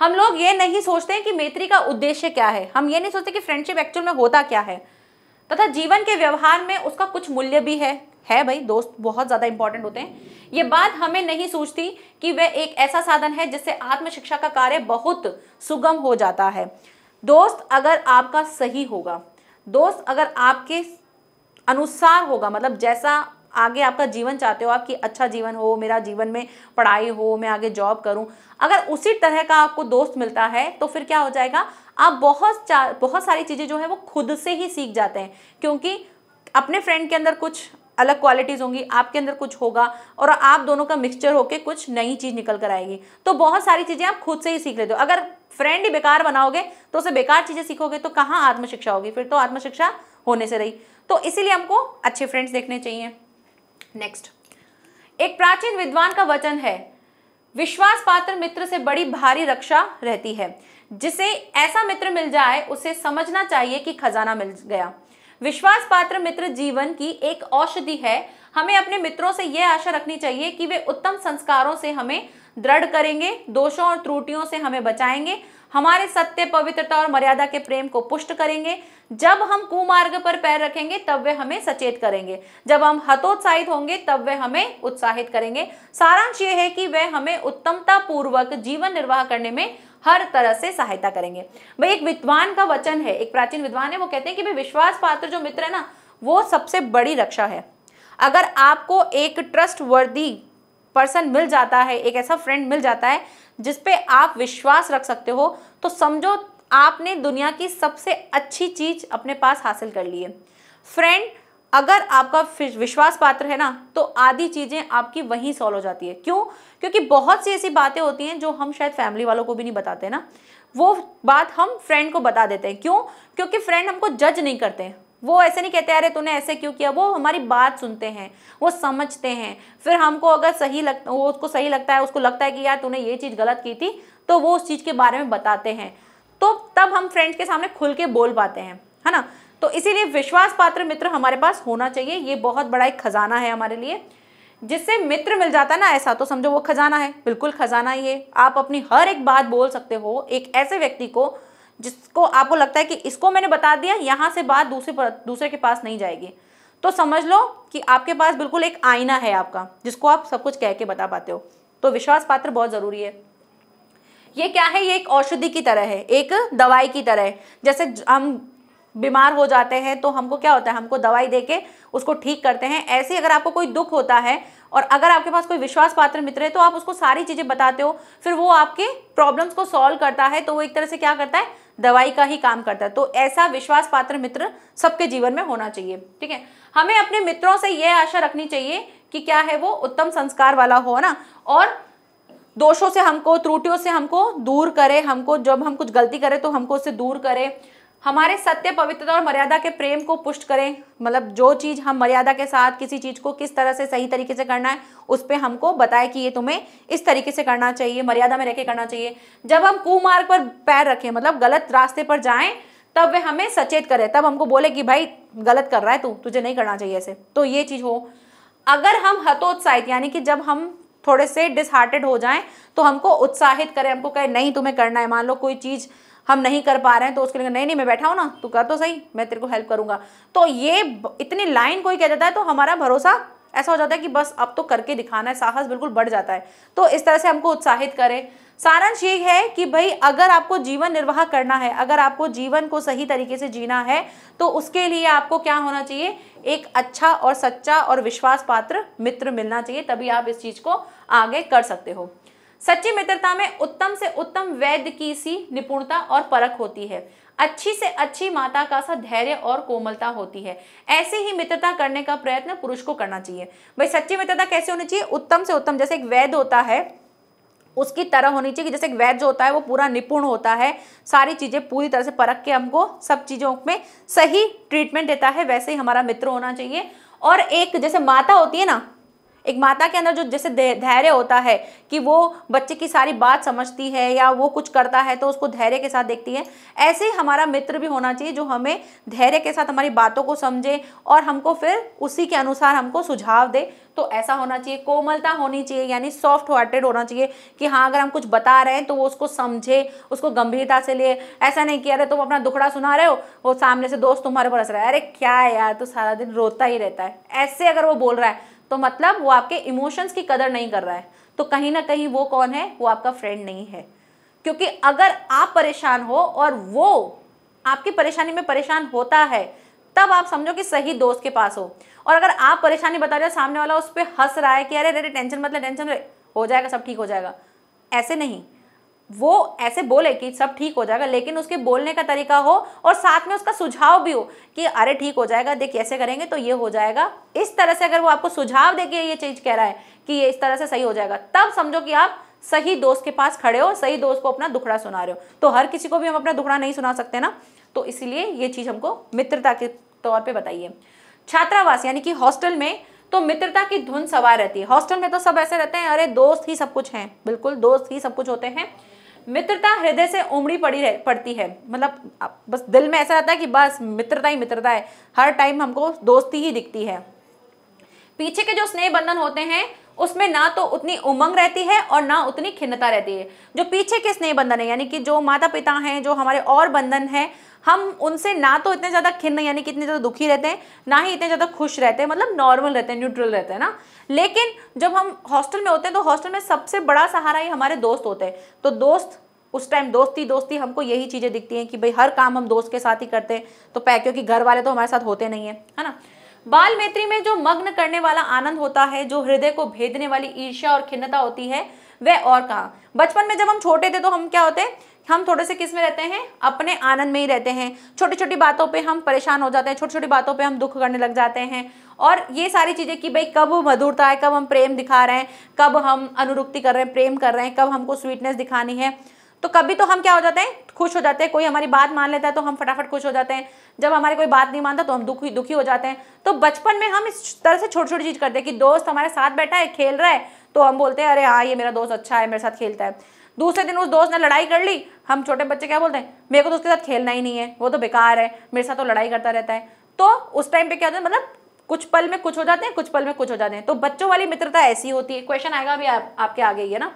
हम लोग ये नहीं सोचते हैं कि मैत्री का उद्देश्य क्या है हम ये नहीं सोचते कि फ्रेंडशिप एक्चुअल में होता क्या है तथा जीवन के व्यवहार में उसका कुछ मूल्य भी है है भाई दोस्त बहुत ज़्यादा इंपॉर्टेंट होते हैं ये बात हमें नहीं सोचती कि वह एक ऐसा साधन है जिससे आत्मशिक्षा का कार्य बहुत सुगम हो जाता है दोस्त अगर आपका सही होगा दोस्त अगर आपके अनुसार होगा मतलब जैसा आगे आपका जीवन चाहते हो आपकी अच्छा जीवन हो मेरा जीवन में पढ़ाई हो मैं आगे जॉब करूं अगर उसी तरह का आपको दोस्त मिलता है तो फिर क्या हो जाएगा आप बहुत बहुत सारी चीज़ें जो है वो खुद से ही सीख जाते हैं क्योंकि अपने फ्रेंड के अंदर कुछ अलग क्वालिटीज़ होंगी आपके अंदर कुछ होगा और आप दोनों का मिक्सचर होकर कुछ नई चीज़ निकल कर आएगी तो बहुत सारी चीज़ें आप खुद से ही सीख लेते हो अगर फ्रेंड ही बेकार बनाओगे तो उसे बेकार चीज़ें सीखोगे तो कहाँ आत्मशिक्षा होगी फिर तो आत्मशिक्षा होने से रही तो इसीलिए हमको अच्छे फ्रेंड्स देखने चाहिए नेक्स्ट एक प्राचीन विद्वान का वचन है विश्वास पात्र मित्र से बड़ी भारी रक्षा रहती है जिसे ऐसा मित्र मिल जाए उसे समझना चाहिए कि खजाना मिल गया विश्वास पात्र मित्र जीवन की एक औषधि है हमें अपने मित्रों से यह आशा रखनी चाहिए कि वे उत्तम संस्कारों से हमें दृढ़ करेंगे दोषों और त्रुटियों से हमें बचाएंगे हमारे सत्य पवित्रता और मर्यादा के प्रेम को पुष्ट करेंगे जब हम कुमार्ग पर पैर रखेंगे तब वे हमें सचेत करेंगे जब हम हतोत्साहित होंगे तब वे हमें उत्साहित करेंगे सारांश ये है कि वे हमें उत्तमता पूर्वक जीवन निर्वाह करने में हर तरह से सहायता करेंगे भाई एक विद्वान का वचन है एक प्राचीन विद्वान है वो कहते हैं कि भाई विश्वास पात्र जो मित्र है ना वो सबसे बड़ी रक्षा है अगर आपको एक ट्रस्ट वर्दी पर्सन मिल जाता है एक ऐसा फ्रेंड मिल जाता है जिसपे आप विश्वास रख सकते हो तो समझो आपने दुनिया की सबसे अच्छी चीज अपने पास हासिल कर ली है फ्रेंड अगर आपका विश्वास पात्र है ना तो आधी चीजें आपकी वहीं सॉल्व हो जाती है क्यों क्योंकि बहुत सी ऐसी बातें होती हैं जो हम शायद फैमिली वालों को भी नहीं बताते ना वो बात हम फ्रेंड को बता देते हैं क्यों क्योंकि फ्रेंड हमको जज नहीं करते वो ऐसे नहीं कहते अरे तूने ऐसे क्यों किया वो हमारी बात सुनते हैं वो समझते हैं फिर हमको अगर सही लग वो उसको सही लगता है उसको लगता है कि यार तूने ये चीज़ गलत की थी तो वो उस चीज़ के बारे में बताते हैं तो तब हम फ्रेंड्स के सामने खुल के बोल पाते हैं है ना तो इसीलिए विश्वास पात्र मित्र हमारे पास होना चाहिए ये बहुत बड़ा एक खजाना है हमारे लिए जिससे मित्र मिल जाता है ना ऐसा तो समझो वो खजाना है बिल्कुल खजाना ही है आप अपनी हर एक बात बोल सकते हो एक ऐसे व्यक्ति को जिसको आपको लगता है कि इसको मैंने बता दिया यहाँ से बात दूसरे पर दूसरे के पास नहीं जाएगी तो समझ लो कि आपके पास बिल्कुल एक आईना है आपका जिसको आप सब कुछ कह के बता पाते हो तो विश्वास पात्र बहुत ज़रूरी है ये क्या है ये एक औषधि की तरह है एक दवाई की तरह है जैसे हम बीमार हो जाते हैं तो हमको क्या होता है हमको दवाई दे के उसको ठीक करते हैं ऐसे अगर आपको कोई दुख होता है और अगर आपके पास कोई विश्वास पात्र मित्र है तो आप उसको सारी चीज़ें बताते हो फिर वो आपके प्रॉब्लम्स को सॉल्व करता है तो वो एक तरह से क्या करता है दवाई का ही काम करता है तो ऐसा विश्वास पात्र मित्र सबके जीवन में होना चाहिए ठीक है हमें अपने मित्रों से यह आशा रखनी चाहिए कि क्या है वो उत्तम संस्कार वाला हो ना और दोषों से हमको त्रुटियों से हमको दूर करे हमको जब हम कुछ गलती करें तो हमको उससे दूर करे हमारे सत्य पवित्रता और मर्यादा के प्रेम को पुष्ट करें मतलब जो चीज़ हम मर्यादा के साथ किसी चीज़ को किस तरह से सही तरीके से करना है उस पर हमको बताए कि ये तुम्हें इस तरीके से करना चाहिए मर्यादा में रह करना चाहिए जब हम कुमार्ग पर पैर रखें मतलब गलत रास्ते पर जाएं तब वे हमें सचेत करें तब हमको बोले कि भाई गलत कर रहा है तू तुझे नहीं करना चाहिए ऐसे तो ये चीज़ हो अगर हम हतोत्साहित यानी कि जब हम थोड़े से डिसहार्टेड हो जाएं तो हमको उत्साहित करें हमको कहे नहीं तुम्हें करना है मान लो कोई चीज़ हम नहीं कर पा रहे हैं तो उसके लिए नहीं नहीं मैं बैठा हूँ ना तू कर तो सही मैं तेरे को हेल्प करूंगा तो ये इतनी लाइन कोई कह देता है तो हमारा भरोसा ऐसा हो जाता है कि बस अब तो करके दिखाना है साहस बिल्कुल बढ़ जाता है तो इस तरह से हमको उत्साहित करें सारांश ये है कि भाई अगर आपको जीवन निर्वाह करना है अगर आपको जीवन को सही तरीके से जीना है तो उसके लिए आपको क्या होना चाहिए एक अच्छा और सच्चा और विश्वास पात्र मित्र मिलना चाहिए तभी आप इस चीज़ को आगे कर सकते हो सच्ची मित्रता में उत्तम से उत्तम वैद्य की सी निपुणता और परख होती है अच्छी से अच्छी माता का सा धैर्य और कोमलता होती है ऐसे ही मित्रता करने का प्रयत्न पुरुष को करना चाहिए भाई सच्ची मित्रता कैसे होनी चाहिए उत्तम से उत्तम जैसे एक वैद्य होता है उसकी तरह होनी चाहिए कि जैसे एक वैद्य जो होता है वो पूरा निपुण होता है सारी चीज़ें पूरी तरह से परख के हमको सब चीज़ों में सही ट्रीटमेंट देता है वैसे ही हमारा मित्र होना चाहिए और एक जैसे माता होती है ना एक माता के अंदर जो जैसे धैर्य होता है कि वो बच्चे की सारी बात समझती है या वो कुछ करता है तो उसको धैर्य के साथ देखती है ऐसे हमारा मित्र भी होना चाहिए जो हमें धैर्य के साथ हमारी बातों को समझे और हमको फिर उसी के अनुसार हमको सुझाव दे तो ऐसा होना चाहिए कोमलता होनी चाहिए यानी सॉफ्ट हार्टेड होना चाहिए कि हाँ अगर हम कुछ बता रहे हैं तो वो उसको समझे उसको गंभीरता से लिए ऐसा नहीं किया अरे तुम अपना दुखड़ा सुना रहे हो वो सामने से दोस्त तुम्हारे पर हंस रहा है अरे क्या है यार तो सारा दिन रोता ही रहता है ऐसे अगर वो बोल रहा है तो मतलब वो आपके इमोशंस की कदर नहीं कर रहा है तो कहीं ना कहीं वो कौन है वो आपका फ्रेंड नहीं है क्योंकि अगर आप परेशान हो और वो आपकी परेशानी में परेशान होता है तब आप समझो कि सही दोस्त के पास हो और अगर आप परेशानी बता रहे हो सामने वाला उस पर हंस रहा है कि अरे अरे टेंशन मतलब टेंशन हो जाएगा सब ठीक हो जाएगा ऐसे नहीं वो ऐसे बोले कि सब ठीक हो जाएगा लेकिन उसके बोलने का तरीका हो और साथ में उसका सुझाव भी हो कि अरे ठीक हो जाएगा देख ऐसे करेंगे तो ये हो जाएगा इस तरह से अगर वो आपको सुझाव देके ये चीज़ कह रहा है कि ये इस तरह से सही हो जाएगा तब समझो कि आप सही दोस्त के पास खड़े हो सही दोस्त को अपना दुखड़ा सुना रहे हो तो हर किसी को भी हम अपना दुखड़ा नहीं सुना सकते ना तो इसीलिए ये चीज़ हमको मित्रता के तौर पर बताइए छात्रावास यानी कि हॉस्टल में तो मित्रता की धुन सवार रहती है हॉस्टल में तो सब ऐसे रहते हैं अरे दोस्त ही सब कुछ हैं बिल्कुल दोस्त ही सब कुछ होते हैं मित्रता हृदय से उमड़ी पड़ी रह, पड़ती है मतलब बस दिल में ऐसा रहता है कि बस मित्रता ही मित्रता है हर टाइम हमको दोस्ती ही दिखती है पीछे के जो स्नेह बंधन होते हैं उसमें ना तो उतनी उमंग रहती है और ना उतनी खिन्नता रहती है जो पीछे के स्नेह बंधन है यानी कि जो माता पिता हैं जो हमारे और बंधन हैं हम उनसे ना तो इतने ज़्यादा खिन्न यानी कि इतने ज़्यादा दुखी रहते हैं ना ही इतने ज़्यादा खुश रहते हैं मतलब नॉर्मल रहते हैं न्यूट्रल रहते हैं ना लेकिन जब हम हॉस्टल में होते हैं तो हॉस्टल में सबसे बड़ा सहारा ही हमारे दोस्त होते हैं तो दोस्त उस टाइम दोस्ती दोस्ती हमको यही चीज़ें दिखती हैं कि भाई हर काम हम दोस्त के साथ ही करते हैं तो पै क्योंकि घर वाले तो हमारे साथ होते नहीं है है ना बाल मैत्री में जो मग्न करने वाला आनंद होता है जो हृदय को भेदने वाली ईर्ष्या और खिन्नता होती है वह और कहा बचपन में जब हम छोटे थे तो हम क्या होते हैं हम थोड़े से किस में रहते हैं अपने आनंद में ही रहते हैं छोटी छोटी बातों पे हम परेशान हो जाते हैं छोटी छोटी बातों पे हम दुख करने लग जाते हैं और ये सारी चीज़ें कि भाई कब मधुरता है कब हम प्रेम दिखा रहे हैं कब हम अनुरुक्ति कर रहे हैं प्रेम कर रहे हैं कब हमको स्वीटनेस दिखानी है तो कभी तो हम क्या हो जाते हैं खुश हो जाते हैं कोई हमारी बात मान लेता है तो हम फटाफट खुश हो जाते हैं जब हमारी कोई बात नहीं मानता तो हम दुखी दुखी हो जाते हैं तो बचपन में हम इस तरह से छोटी छोटी चीज़ करते हैं कि दोस्त हमारे साथ बैठा है खेल रहा है तो हम बोलते हैं अरे हाँ ये मेरा दोस्त अच्छा है मेरे साथ खेलता है दूसरे दिन उस दोस्त ने लड़ाई कर ली हम छोटे बच्चे क्या बोलते हैं मेरे को तो उसके साथ खेलना ही नहीं है वो तो बेकार है मेरे साथ तो लड़ाई करता रहता है तो उस टाइम पे क्या होता है मतलब कुछ पल में कुछ हो जाते हैं कुछ पल में कुछ हो जाते हैं तो बच्चों वाली मित्रता ऐसी होती है क्वेश्चन आएगा अभी आप, आपके आगे ही है ना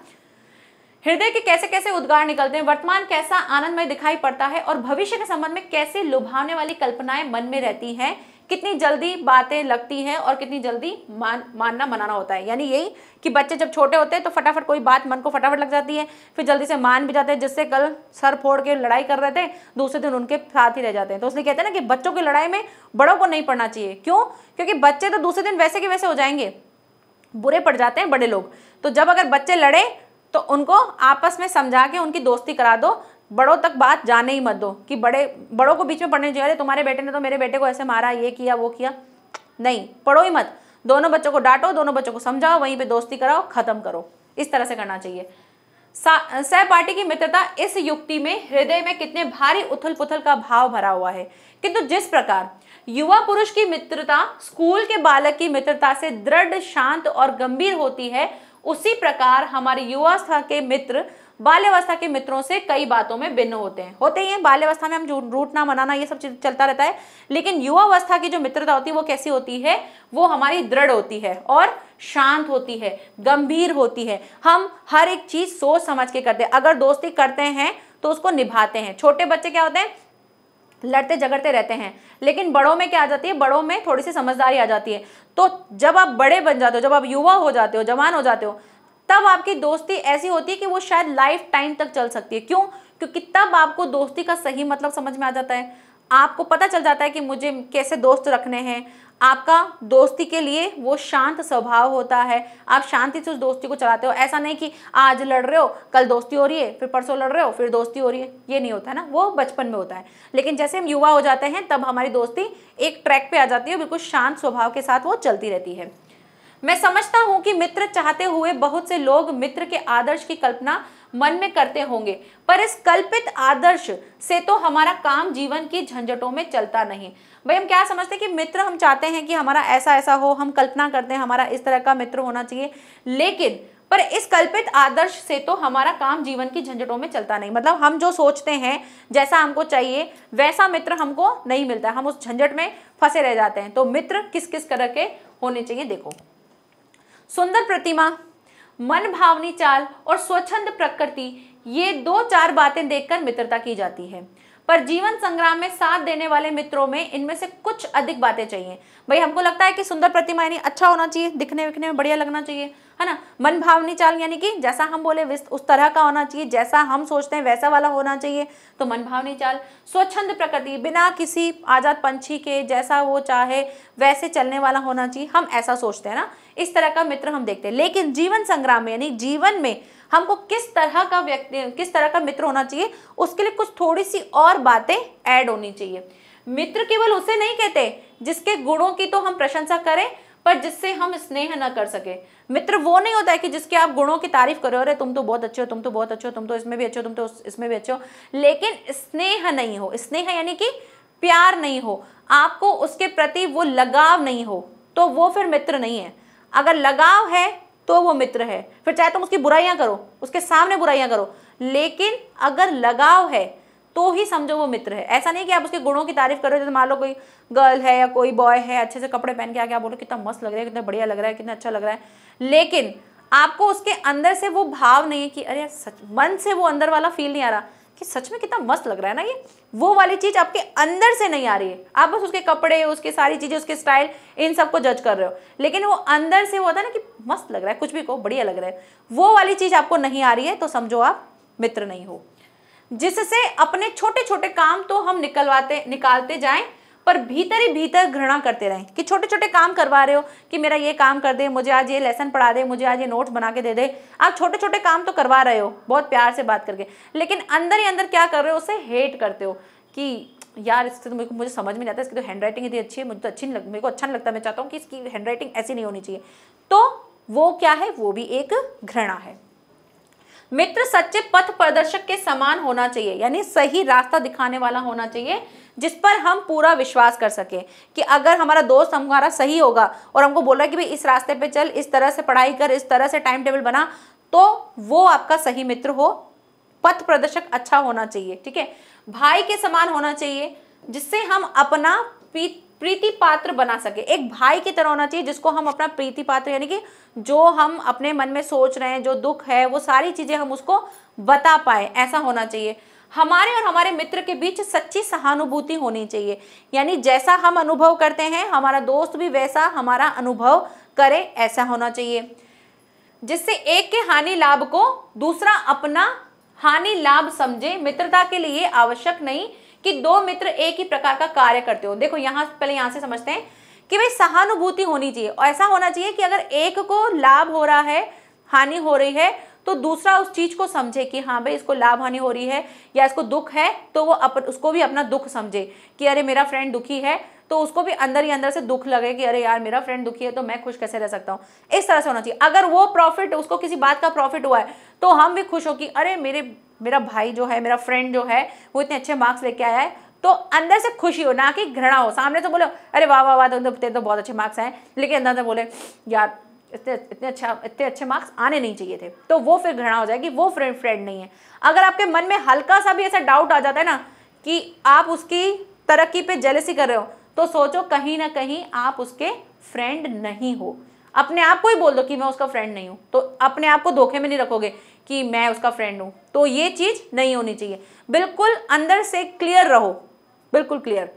हृदय के कैसे कैसे उद्गार निकलते हैं वर्तमान कैसा आनंदमय दिखाई पड़ता है और भविष्य के संबंध में कैसे लुभावने वाली कल्पनाएं मन में रहती हैं कितनी जल्दी बातें लगती हैं और कितनी जल्दी मान मानना मनाना होता है यानी यही कि बच्चे जब छोटे होते हैं तो फटाफट कोई बात मन को फटाफट लग जाती है फिर जल्दी से मान भी जाते हैं जिससे कल सर फोड़ के लड़ाई कर रहे थे दूसरे दिन उनके साथ ही रह जाते हैं तो उसलिए कहते हैं ना कि बच्चों की लड़ाई में बड़ों को नहीं पढ़ना चाहिए क्यों क्योंकि बच्चे तो दूसरे दिन वैसे के वैसे हो जाएंगे बुरे पड़ जाते हैं बड़े लोग तो जब अगर बच्चे लड़े तो उनको आपस में समझा के उनकी दोस्ती करा दो बड़ों तक बात जाने ही मत दो कि बड़े बड़ों को बीच में पढ़ने चाहिए तुम्हारे बेटे ने तो मेरे बेटे को ऐसे मारा ये किया वो किया नहीं पढ़ो ही मत दोनों बच्चों को डांटो दोनों बच्चों को समझाओ वहीं पे दोस्ती कराओ खत्म करो इस तरह से करना चाहिए सह पार्टी की मित्रता इस युक्ति में हृदय में कितने भारी उथल पुथल का भाव भरा हुआ है किंतु तो जिस प्रकार युवा पुरुष की मित्रता स्कूल के बालक की मित्रता से दृढ़ शांत और गंभीर होती है उसी प्रकार हमारे युवावस्था के मित्र बाल्यावस्था के मित्रों से कई बातों में भिन्न होते हैं होते ही हैं बाल्यावस्था में हम रूटना मनाना ये सब चीज चलता रहता है लेकिन युवावस्था की जो मित्रता होती है वो कैसी होती है वो हमारी दृढ़ होती है और शांत होती है गंभीर होती है हम हर एक चीज़ सोच समझ के करते हैं अगर दोस्ती करते हैं तो उसको निभाते हैं छोटे बच्चे क्या होते हैं लड़ते झगड़ते रहते हैं लेकिन बड़ों में क्या आ जाती है बड़ों में थोड़ी सी समझदारी आ जाती है तो जब आप बड़े बन जाते हो जब आप युवा हो जाते हो जवान हो जाते हो तब आपकी दोस्ती ऐसी होती है कि वो शायद लाइफ टाइम तक चल सकती है क्यों क्योंकि तब आपको दोस्ती का सही मतलब समझ में आ जाता है आपको पता चल जाता है कि मुझे कैसे दोस्त रखने हैं आपका दोस्ती के लिए वो शांत स्वभाव होता है आप शांति से उस दोस्ती को चलाते हो ऐसा नहीं कि आज लड़ रहे हो कल दोस्ती हो रही है फिर परसों लड़ रहे हो फिर दोस्ती हो रही है ये नहीं होता है ना वो बचपन में होता है लेकिन जैसे हम युवा हो जाते हैं तब हमारी दोस्ती एक ट्रैक पे आ जाती है बिल्कुल शांत स्वभाव के साथ वो चलती रहती है मैं समझता हूँ कि मित्र चाहते हुए बहुत से लोग मित्र के आदर्श की कल्पना मन में करते होंगे पर इस कल्पित आदर्श से तो हमारा काम जीवन की झंझटों में चलता नहीं भाई हम क्या समझते हैं कि मित्र हम चाहते हैं कि हमारा ऐसा ऐसा हो हम कल्पना करते हैं हमारा इस तरह का मित्र होना चाहिए लेकिन पर इस कल्पित आदर्श से तो हमारा काम जीवन की झंझटों में चलता नहीं मतलब हम जो सोचते हैं जैसा हमको चाहिए वैसा मित्र हमको नहीं मिलता हम उस झंझट में फंसे रह जाते हैं तो मित्र किस किस तरह के होने चाहिए देखो सुंदर प्रतिमा मन भावनी चाल और स्वच्छंद प्रकृति ये दो चार बातें देखकर मित्रता की जाती है पर जीवन संग्राम में साथ देने वाले मित्रों में इनमें से कुछ अधिक बातें चाहिए भाई हमको लगता है कि सुंदर प्रतिमा यानी अच्छा होना चाहिए दिखने विखने में बढ़िया लगना चाहिए है ना मन भावनी चाल यानी कि जैसा हम बोले उस तरह का होना चाहिए जैसा हम सोचते हैं वैसा वाला होना चाहिए तो मन भावनी चाल स्वच्छंद प्रकृति बिना किसी आज़ाद पंछी के जैसा वो चाहे वैसे चलने वाला होना चाहिए हम ऐसा सोचते हैं ना इस तरह का मित्र हम देखते हैं लेकिन जीवन संग्राम में यानी जीवन में हमको किस तरह का व्यक्ति किस तरह का मित्र होना चाहिए उसके लिए कुछ थोड़ी सी और बातें ऐड होनी चाहिए मित्र केवल उसे नहीं कहते जिसके गुणों की तो हम प्रशंसा करें पर जिससे हम स्नेह न कर सके मित्र वो नहीं होता है कि जिसके आप गुणों की तारीफ करो अरे तुम तो बहुत अच्छे हो तुम तो बहुत अच्छे हो तुम तो इसमें भी अच्छे हो तुम तो इसमें भी अच्छे हो लेकिन स्नेह नहीं हो स्नेह यानी कि प्यार नहीं हो आपको उसके प्रति वो लगाव नहीं हो तो वो फिर मित्र नहीं है अगर लगाव है तो वो मित्र है फिर चाहे तुम उसकी बुराइयां करो उसके सामने बुराइयां करो लेकिन अगर लगाव है तो ही समझो वो मित्र है ऐसा नहीं कि आप उसके गुणों की तारीफ करो जैसे मान लो कोई गर्ल है या कोई बॉय है अच्छे से कपड़े पहन के आके आप बोलो कितना मस्त लग रहा है कितना बढ़िया लग रहा है कितना अच्छा लग रहा है लेकिन आपको उसके अंदर से वो भाव नहीं है कि अरे सच मन से वो अंदर वाला फील नहीं आ रहा कि सच में कितना मस्त लग रहा है ना ये वो वाली चीज़ आपके अंदर से नहीं आ रही है आप बस उसके कपड़े उसके सारी चीज़ें उसके स्टाइल इन सबको जज कर रहे हो लेकिन वो अंदर से वो होता है ना कि मस्त लग रहा है कुछ भी को बढ़िया लग रहा है वो वाली चीज़ आपको नहीं आ रही है तो समझो आप मित्र नहीं हो जिससे अपने छोटे छोटे काम तो हम निकलवाते निकालते जाएं पर भीतर ही भीतर घृणा करते रहें कि छोटे छोटे काम करवा रहे हो कि मेरा ये काम कर दे मुझे आज ये लेसन पढ़ा दे मुझे आज ये नोट्स बना के दे दे आप छोटे छोटे काम तो करवा रहे हो बहुत प्यार से बात करके लेकिन अंदर ही अंदर क्या कर रहे हो उसे हेट करते हो कि यार इससे तो मुझे समझ में नहीं आता इसकी तो हैंड राइटिंग इतनी अच्छी है मुझे तो अच्छी नहीं लग मेरे को अच्छा नहीं लगता मैं चाहता हूँ कि इसकी हैंड राइटिंग ऐसी नहीं होनी चाहिए तो वो क्या है वो भी एक घृणा है मित्र सच्चे पथ प्रदर्शक के समान होना चाहिए यानी सही रास्ता दिखाने वाला होना चाहिए जिस पर हम पूरा विश्वास कर सकें कि अगर हमारा दोस्त हमारा सही होगा और हमको बोल रहा है कि भाई इस रास्ते पे चल इस तरह से पढ़ाई कर इस तरह से टाइम टेबल बना तो वो आपका सही मित्र हो पथ प्रदर्शक अच्छा होना चाहिए ठीक है भाई के समान होना चाहिए जिससे हम अपना प्रीति पात्र बना सके एक भाई की तरह होना चाहिए जिसको हम अपना प्रीति पात्र यानी कि जो हम अपने मन में सोच रहे हैं जो दुख है वो सारी चीज़ें हम उसको बता पाए ऐसा होना चाहिए हमारे और हमारे मित्र के बीच सच्ची सहानुभूति होनी चाहिए यानी जैसा हम अनुभव करते हैं हमारा दोस्त भी वैसा हमारा अनुभव करे ऐसा होना चाहिए जिससे एक के हानि लाभ को दूसरा अपना हानि लाभ समझे मित्रता के लिए आवश्यक नहीं कि दो मित्र एक ही प्रकार का कार्य करते हो देखो यहाँ पहले यहाँ से समझते हैं कि भाई सहानुभूति होनी चाहिए और ऐसा होना चाहिए कि अगर एक को लाभ हो रहा है हानि हो रही है तो दूसरा उस चीज़ को समझे कि हाँ भाई इसको लाभ हानि हो रही है या इसको दुख है तो वो अपन उसको भी अपना दुख समझे कि अरे मेरा फ्रेंड दुखी है तो उसको भी अंदर ही अंदर से दुख लगे कि अरे यार मेरा फ्रेंड दुखी है तो मैं खुश कैसे रह सकता हूँ इस तरह से होना चाहिए अगर वो प्रॉफिट उसको किसी बात का प्रॉफिट हुआ है तो हम भी खुश हो कि अरे मेरे मेरा भाई जो है मेरा फ्रेंड जो है वो इतने अच्छे मार्क्स लेके आया है तो अंदर से खुशी हो ना कि घृणा हो सामने से बोलो अरे वाह वाह वाह तो तेरे तो बहुत अच्छे मार्क्स आए लेकिन अंदर से बोले यार इतने इतने अच्छा इतने अच्छे मार्क्स आने नहीं चाहिए थे तो वो फिर घृणा हो जाएगी वो फ्रेंड फ्रेंड नहीं है अगर आपके मन में हल्का सा भी ऐसा डाउट आ जाता है ना कि आप उसकी तरक्की पे जेलसी कर रहे हो तो सोचो कहीं ना कहीं आप उसके फ्रेंड नहीं हो अपने आप को ही बोल दो कि मैं उसका फ्रेंड नहीं हूँ तो अपने आप को धोखे में नहीं रखोगे कि मैं उसका फ्रेंड हूँ तो ये चीज़ नहीं होनी चाहिए बिल्कुल अंदर से क्लियर रहो बिल्कुल क्लियर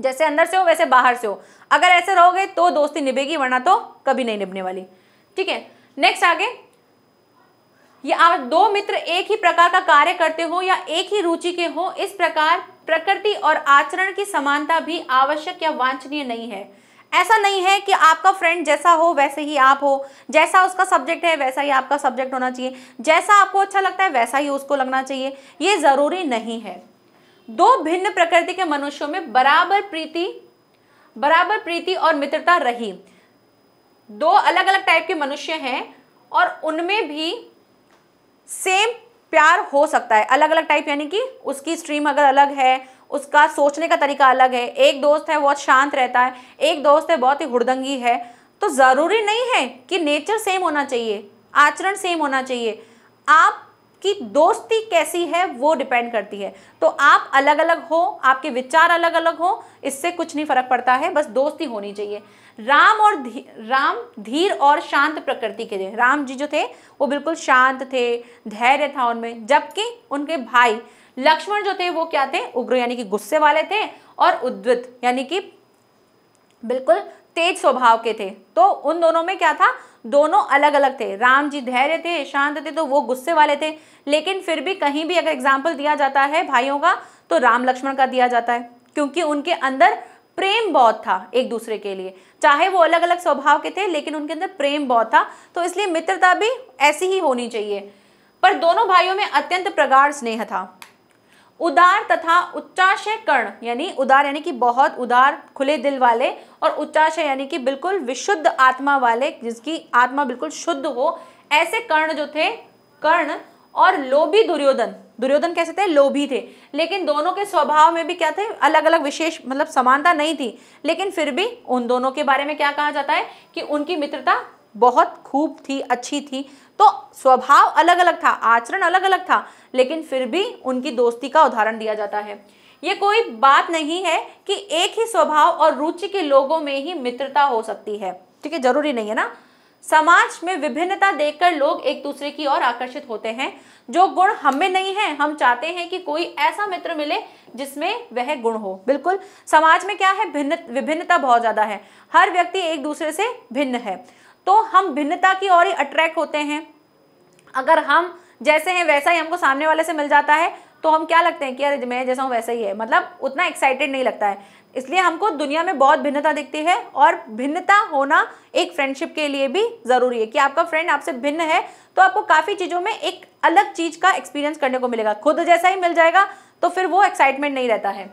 जैसे अंदर से हो वैसे बाहर से हो अगर ऐसे रहोगे तो दोस्ती निभेगी वरना तो कभी नहीं निभने वाली ठीक है नेक्स्ट आगे ये आप दो मित्र एक ही प्रकार का कार्य करते हो या एक ही रुचि के हो इस प्रकार प्रकृति और आचरण की समानता भी आवश्यक या वांछनीय नहीं है ऐसा नहीं है कि आपका फ्रेंड जैसा हो वैसे ही आप हो जैसा उसका सब्जेक्ट है वैसा ही आपका सब्जेक्ट होना चाहिए जैसा आपको अच्छा लगता है वैसा ही उसको लगना चाहिए ये ज़रूरी नहीं है दो भिन्न प्रकृति के मनुष्यों में बराबर प्रीति बराबर प्रीति और मित्रता रही दो अलग अलग टाइप के मनुष्य हैं और उनमें भी सेम प्यार हो सकता है अलग अलग टाइप यानी कि उसकी स्ट्रीम अगर अलग है उसका सोचने का तरीका अलग है एक दोस्त है बहुत शांत रहता है एक दोस्त है बहुत ही हुड़दंगी है तो ज़रूरी नहीं है कि नेचर सेम होना चाहिए आचरण सेम होना चाहिए आप कि दोस्ती कैसी है वो डिपेंड करती है तो आप अलग अलग हो आपके विचार अलग अलग हो इससे कुछ नहीं फर्क पड़ता है बस दोस्ती होनी चाहिए राम और धी, राम धीर और शांत प्रकृति के थे राम जी जो थे वो बिल्कुल शांत थे धैर्य था उनमें जबकि उनके भाई लक्ष्मण जो थे वो क्या थे उग्र यानी कि गुस्से वाले थे और उद्वित यानी कि बिल्कुल तेज स्वभाव के थे तो उन दोनों में क्या था दोनों अलग अलग थे राम जी धैर्य थे शांत थे तो वो गुस्से वाले थे लेकिन फिर भी कहीं भी अगर एग्जाम्पल दिया जाता है भाइयों का तो राम लक्ष्मण का दिया जाता है क्योंकि उनके अंदर प्रेम बहुत था एक दूसरे के लिए चाहे वो अलग अलग स्वभाव के थे लेकिन उनके अंदर प्रेम बहुत था तो इसलिए मित्रता भी ऐसी ही होनी चाहिए पर दोनों भाइयों में अत्यंत प्रगाढ़ स्नेह था उदार तथा उच्चाशय कर्ण यानी उदार यानी कि बहुत उदार खुले दिल वाले और उच्चाशय यानी कि बिल्कुल विशुद्ध आत्मा वाले जिसकी आत्मा बिल्कुल शुद्ध हो ऐसे कर्ण जो थे कर्ण और लोभी दुर्योधन दुर्योधन कैसे थे लोभी थे लेकिन दोनों के स्वभाव में भी क्या थे अलग अलग विशेष मतलब समानता नहीं थी लेकिन फिर भी उन दोनों के बारे में क्या कहा जाता है कि उनकी मित्रता बहुत खूब थी अच्छी थी तो स्वभाव अलग अलग था आचरण अलग अलग था लेकिन फिर भी उनकी दोस्ती का उदाहरण दिया जाता है ये कोई बात नहीं है कि एक ही स्वभाव और रुचि के लोगों में ही मित्रता हो सकती है ठीक है जरूरी नहीं है ना समाज में विभिन्नता देखकर लोग एक दूसरे की ओर आकर्षित होते हैं जो गुण हमें नहीं है हम चाहते हैं कि कोई ऐसा मित्र मिले जिसमें वह गुण हो बिल्कुल समाज में क्या है भिन्न विभिन्नता बहुत ज़्यादा है हर व्यक्ति एक दूसरे से भिन्न है तो हम भिन्नता की ओर ही अट्रैक्ट होते हैं अगर हम जैसे हैं वैसा ही हमको सामने वाले से मिल जाता है तो हम क्या लगते हैं कि यार मैं जैसा हूँ वैसा ही है मतलब उतना एक्साइटेड नहीं लगता है इसलिए हमको दुनिया में बहुत भिन्नता दिखती है और भिन्नता होना एक फ्रेंडशिप के लिए भी ज़रूरी है कि आपका फ्रेंड आपसे भिन्न है तो आपको काफ़ी चीज़ों में एक अलग चीज़ का एक्सपीरियंस करने को मिलेगा खुद जैसा ही मिल जाएगा तो फिर वो एक्साइटमेंट नहीं रहता है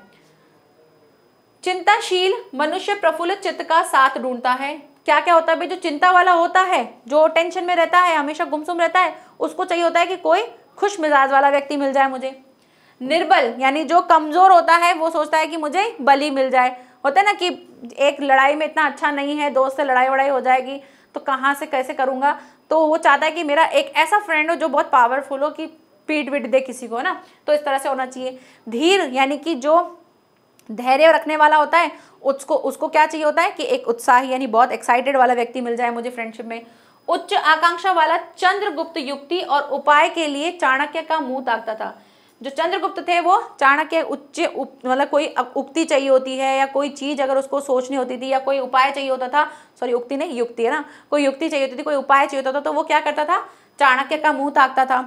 चिंताशील मनुष्य प्रफुल्लित चित्त का साथ ढूंढता है क्या क्या होता है भाई जो चिंता वाला होता है जो टेंशन में रहता है हमेशा गुमसुम रहता है उसको चाहिए होता है कि कोई खुश मिजाज वाला व्यक्ति मिल जाए मुझे निर्बल यानी जो कमज़ोर होता है वो सोचता है कि मुझे बली मिल जाए होता है ना कि एक लड़ाई में इतना अच्छा नहीं है दोस्त से लड़ाई वड़ाई हो जाएगी तो कहाँ से कैसे करूँगा तो वो चाहता है कि मेरा एक ऐसा फ्रेंड हो जो बहुत पावरफुल हो कि पीट वीट दे किसी को ना तो इस तरह से होना चाहिए धीर यानी कि जो धैर्य रखने वाला होता है उसको उसको क्या चाहिए होता है कि एक उत्साही यानी बहुत एक्साइटेड वाला व्यक्ति मिल जाए मुझे फ्रेंडशिप में उच्च आकांक्षा वाला चंद्रगुप्त युक्ति और उपाय के लिए चाणक्य का मुंह ताकता था जो चंद्रगुप्त थे वो चाणक्य उच्च मतलब कोई उक्ति चाहिए होती है या कोई चीज़ अगर उसको सोचनी होती थी या कोई उपाय चाहिए होता था सॉरी उक्ति नहीं युक्ति है ना कोई युक्ति चाहिए होती थी कोई उपाय चाहिए होता था तो वो क्या करता था चाणक्य का मुंह ताकता था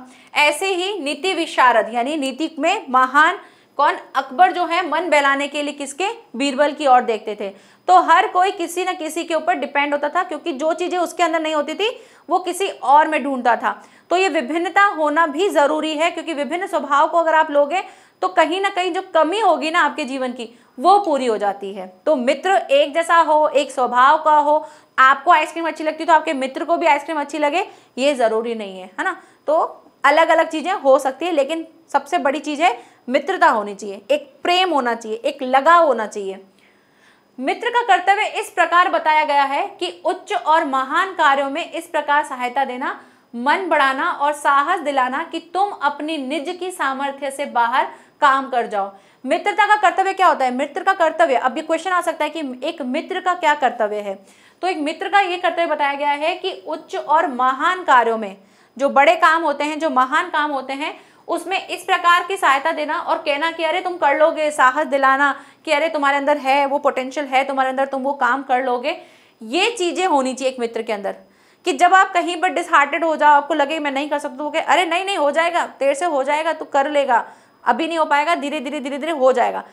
ऐसे ही नीति विशारद यानी नीति में महान कौन अकबर जो है मन बहलाने के लिए किसके बीरबल की ओर देखते थे तो हर कोई किसी न किसी के ऊपर डिपेंड होता था क्योंकि जो चीज़ें उसके अंदर नहीं होती थी वो किसी और में ढूंढता था तो ये विभिन्नता होना भी ज़रूरी है क्योंकि विभिन्न स्वभाव को अगर आप लोगे तो कहीं ना कहीं जो कमी होगी ना आपके जीवन की वो पूरी हो जाती है तो मित्र एक जैसा हो एक स्वभाव का हो आपको आइसक्रीम अच्छी लगती है तो आपके मित्र को भी आइसक्रीम अच्छी लगे ये ज़रूरी नहीं है है ना तो अलग अलग चीज़ें हो सकती है लेकिन सबसे बड़ी चीज़ है मित्रता होनी चाहिए एक प्रेम होना चाहिए एक लगाव होना चाहिए मित्र का कर्तव्य इस प्रकार बताया गया है कि उच्च और महान कार्यों में इस प्रकार सहायता देना मन बढ़ाना और साहस दिलाना कि तुम अपनी निज की सामर्थ्य से बाहर काम कर जाओ मित्रता का कर्तव्य क्या होता है मित्र का कर्तव्य अब ये क्वेश्चन आ सकता है कि एक मित्र का क्या कर्तव्य है तो एक मित्र का ये कर्तव्य बताया गया है कि उच्च और महान कार्यों में जो बड़े काम होते हैं जो महान काम होते हैं उसमें इस प्रकार की सहायता देना और कहना कि अरे तुम कर लोगे साहस दिलाना कि अरे तुम्हारे अंदर है वो पोटेंशियल है तुम्हारे अंदर तुम वो काम कर लोगे ये चीज़ें होनी चाहिए एक मित्र के अंदर कि जब आप कहीं पर डिसहार्टेड हो जाओ आपको लगे मैं नहीं कर सकता तो वो अरे नहीं नहीं हो जाएगा देर से हो जाएगा तू कर लेगा अभी नहीं हो पाएगा धीरे धीरे धीरे धीरे हो जाएगा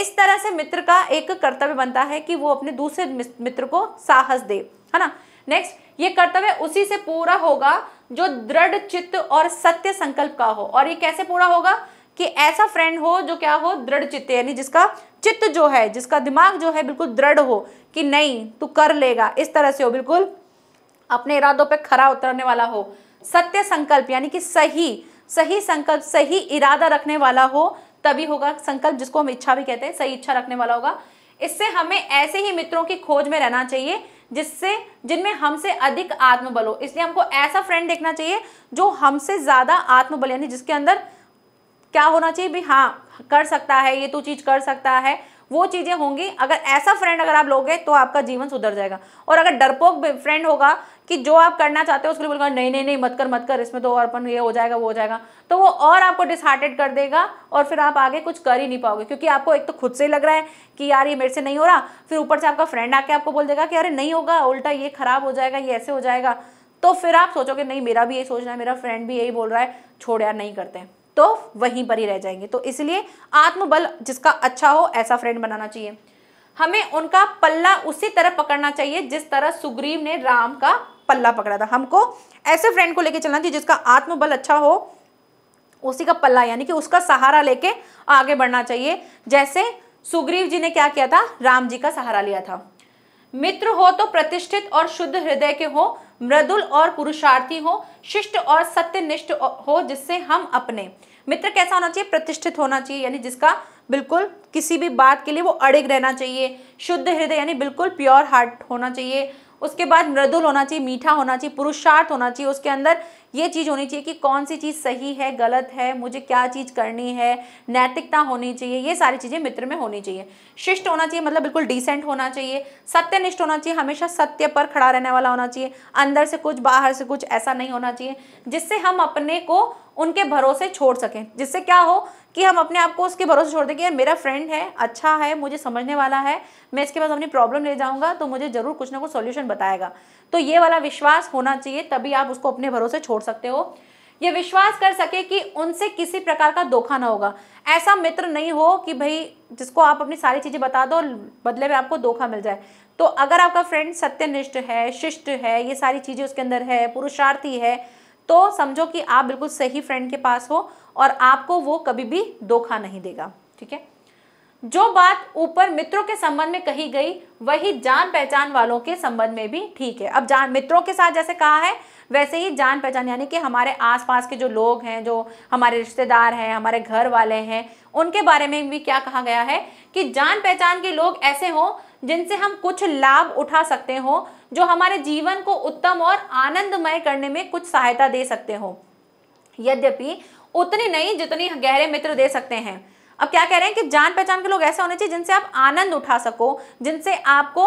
इस तरह से मित्र का एक कर्तव्य बनता है कि वो अपने दूसरे मित्र को साहस दे है ना नेक्स्ट ये कर्तव्य उसी से पूरा होगा जो दृढ़ चित्त और सत्य संकल्प का हो और ये कैसे पूरा होगा कि ऐसा फ्रेंड हो जो क्या हो दृढ़ चित्त यानी जिसका चित्त जो है जिसका दिमाग जो है बिल्कुल दृढ़ हो कि नहीं तू कर लेगा इस तरह से हो बिल्कुल अपने इरादों पर खरा उतरने वाला हो सत्य संकल्प यानी कि सही सही संकल्प सही इरादा रखने वाला हो तभी होगा संकल्प जिसको हम इच्छा भी कहते हैं सही इच्छा रखने वाला होगा इससे हमें ऐसे ही मित्रों की खोज में रहना चाहिए जिससे जिनमें हमसे अधिक आत्मबल हो इसलिए हमको ऐसा फ्रेंड देखना चाहिए जो हमसे ज़्यादा आत्मबल यानी जिसके अंदर क्या होना चाहिए भी हाँ कर सकता है ये तो चीज़ कर सकता है वो चीज़ें होंगी अगर ऐसा फ्रेंड अगर आप लोगे तो आपका जीवन सुधर जाएगा और अगर डरपोक फ्रेंड होगा कि जो आप करना चाहते हो उसके लिए बोलेगा नहीं नहीं नहीं मत कर मत कर इसमें तो और अपन ये हो जाएगा वो हो जाएगा तो वो और आपको डिसहार्टेड कर देगा और फिर आप आगे कुछ कर ही नहीं पाओगे क्योंकि आपको एक तो खुद से ही लग रहा है कि यार ये मेरे से नहीं हो रहा फिर ऊपर से आपका फ्रेंड आके आपको बोल देगा कि अरे नहीं होगा उल्टा ये खराब हो जाएगा ये ऐसे हो जाएगा तो फिर आप सोचोगे नहीं मेरा भी यही सोच है मेरा फ्रेंड भी यही बोल रहा है छोड़ यार नहीं करते तो वहीं पर ही रह जाएंगे तो इसलिए आत्मबल जिसका अच्छा हो ऐसा फ्रेंड बनाना चाहिए हमें उनका पल्ला उसी तरह पकड़ना चाहिए जिस तरह सुग्रीव ने राम का पल्ला पकड़ा था हमको ऐसे फ्रेंड को लेके चलना चाहिए जिसका आत्मबल अच्छा हो उसी का पल्ला यानी कि उसका सहारा लेके आगे बढ़ना चाहिए जैसे सुग्रीव जी ने क्या किया था राम जी का सहारा लिया था मित्र हो तो प्रतिष्ठित और शुद्ध हृदय के हो मृदुल और पुरुषार्थी हो शिष्ट और सत्यनिष्ठ हो जिससे हम अपने मित्र कैसा होना चाहिए प्रतिष्ठित होना चाहिए यानी जिसका बिल्कुल किसी भी बात के लिए वो अड़िग रहना चाहिए शुद्ध हृदय यानी बिल्कुल प्योर हार्ट होना चाहिए उसके बाद मृदुल होना चाहिए मीठा होना चाहिए पुरुषार्थ होना चाहिए उसके अंदर ये चीज़ होनी चाहिए कि कौन सी चीज़ सही है गलत है मुझे क्या चीज़ करनी है नैतिकता होनी चाहिए ये सारी चीज़ें मित्र में होनी चाहिए शिष्ट होना चाहिए मतलब बिल्कुल डिसेंट होना चाहिए सत्यनिष्ठ होना चाहिए हमेशा सत्य पर खड़ा रहने वाला होना चाहिए अंदर से कुछ बाहर से कुछ ऐसा नहीं होना चाहिए जिससे हम अपने को उनके भरोसे छोड़ सकें जिससे क्या हो कि हम अपने आप को उसके भरोसे छोड़ दें कि मेरा फ्रेंड है अच्छा है मुझे समझने वाला है मैं इसके पास अपनी प्रॉब्लम ले जाऊंगा तो मुझे ज़रूर कुछ ना कुछ सोल्यूशन बताएगा तो ये वाला विश्वास होना चाहिए तभी आप उसको अपने भरोसे छोड़ सकते हो ये विश्वास कर सके कि उनसे किसी प्रकार का धोखा ना होगा ऐसा मित्र नहीं हो कि भाई जिसको आप अपनी सारी चीज़ें बता दो बदले में आपको धोखा मिल जाए तो अगर आपका फ्रेंड सत्यनिष्ठ है शिष्ट है ये सारी चीज़ें उसके अंदर है पुरुषार्थी है तो समझो कि आप बिल्कुल सही फ्रेंड के पास हो और आपको वो कभी भी धोखा नहीं देगा ठीक है जो बात ऊपर मित्रों के संबंध में कही गई वही जान पहचान वालों के संबंध में भी ठीक है अब जान मित्रों के साथ जैसे कहा है वैसे ही जान पहचान यानी कि हमारे आसपास के जो लोग हैं जो हमारे रिश्तेदार हैं हमारे घर वाले हैं उनके बारे में भी क्या कहा गया है कि जान पहचान के लोग ऐसे हों जिनसे हम कुछ लाभ उठा सकते हो जो हमारे जीवन को उत्तम और आनंदमय करने में कुछ सहायता दे सकते हो यद्यपि उतनी नहीं जितनी गहरे मित्र दे सकते हैं अब क्या कह रहे हैं कि जान पहचान के लोग ऐसे होने चाहिए जिनसे आप आनंद उठा सको जिनसे आपको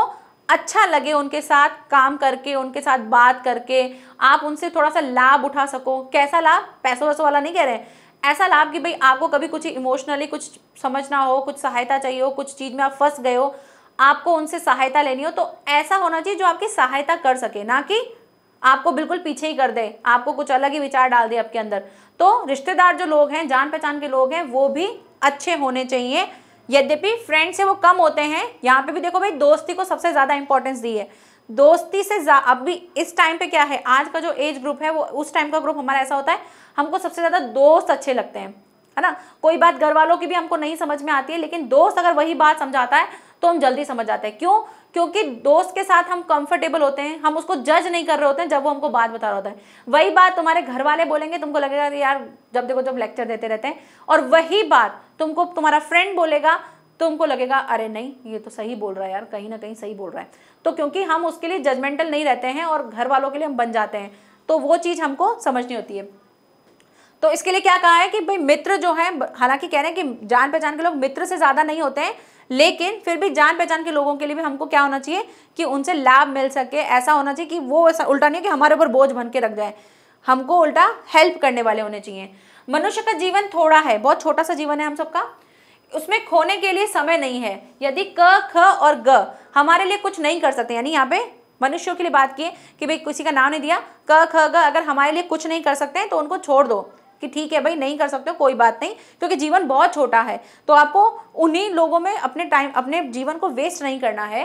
अच्छा लगे उनके साथ काम करके उनके साथ बात करके आप उनसे थोड़ा सा लाभ उठा सको कैसा लाभ पैसों वैसों वाला नहीं कह रहे ऐसा लाभ कि भाई आपको कभी कुछ इमोशनली कुछ समझना हो कुछ सहायता चाहिए हो कुछ चीज़ में आप फंस गए हो आपको उनसे सहायता लेनी हो तो ऐसा होना चाहिए जो आपकी सहायता कर सके ना कि आपको बिल्कुल पीछे ही कर दे आपको कुछ अलग ही विचार डाल दे आपके अंदर तो रिश्तेदार जो लोग हैं जान पहचान के लोग हैं वो भी अच्छे होने चाहिए यद्यपि फ्रेंड से वो कम होते हैं यहाँ पे भी देखो भाई दोस्ती को सबसे ज़्यादा इंपॉर्टेंस दी है दोस्ती से अभी इस टाइम पे क्या है आज का जो एज ग्रुप है वो उस टाइम का ग्रुप हमारा ऐसा होता है हमको सबसे ज़्यादा दोस्त अच्छे लगते हैं है ना कोई बात घर वालों की भी हमको नहीं समझ में आती है लेकिन दोस्त अगर वही बात समझाता है तो हम जल्दी समझ जाते हैं क्यों क्योंकि दोस्त के साथ हम कंफर्टेबल होते हैं हम उसको जज नहीं कर रहे होते हैं जब वो हमको बात बता रहा होता है वही बात तुम्हारे घर वाले बोलेंगे तुमको लगेगा कि यार जब देखो जब लेक्चर देते रहते हैं और वही बात तुमको तुम्हारा फ्रेंड बोलेगा तुमको लगेगा अरे नहीं ये तो सही बोल रहा है यार कहीं ना कहीं सही बोल रहा है तो क्योंकि हम उसके लिए जजमेंटल नहीं रहते हैं और घर वालों के लिए हम बन जाते हैं तो वो चीज़ हमको समझनी होती है तो इसके लिए क्या कहा है कि भाई मित्र जो है हालांकि कह रहे हैं कि जान पहचान के लोग मित्र से ज़्यादा नहीं होते हैं लेकिन फिर भी जान पहचान के लोगों के लिए भी हमको क्या होना चाहिए कि उनसे लाभ मिल सके ऐसा होना चाहिए कि वो उल्टा नहीं कि हमारे ऊपर बोझ बन के रख जाए हमको उल्टा हेल्प करने वाले होने चाहिए मनुष्य का जीवन थोड़ा है बहुत छोटा सा जीवन है हम सबका उसमें खोने के लिए समय नहीं है यदि क ख और ग हमारे लिए कुछ नहीं कर सकते यानी यहाँ पे मनुष्यों के लिए बात की कि भाई किसी का नाम नहीं दिया क ख ग अगर हमारे लिए कुछ नहीं कर सकते हैं तो उनको छोड़ दो कि ठीक है भाई नहीं कर सकते कोई बात नहीं क्योंकि जीवन बहुत छोटा है तो आपको उन्हीं लोगों में अपने टाइम अपने जीवन को वेस्ट नहीं करना है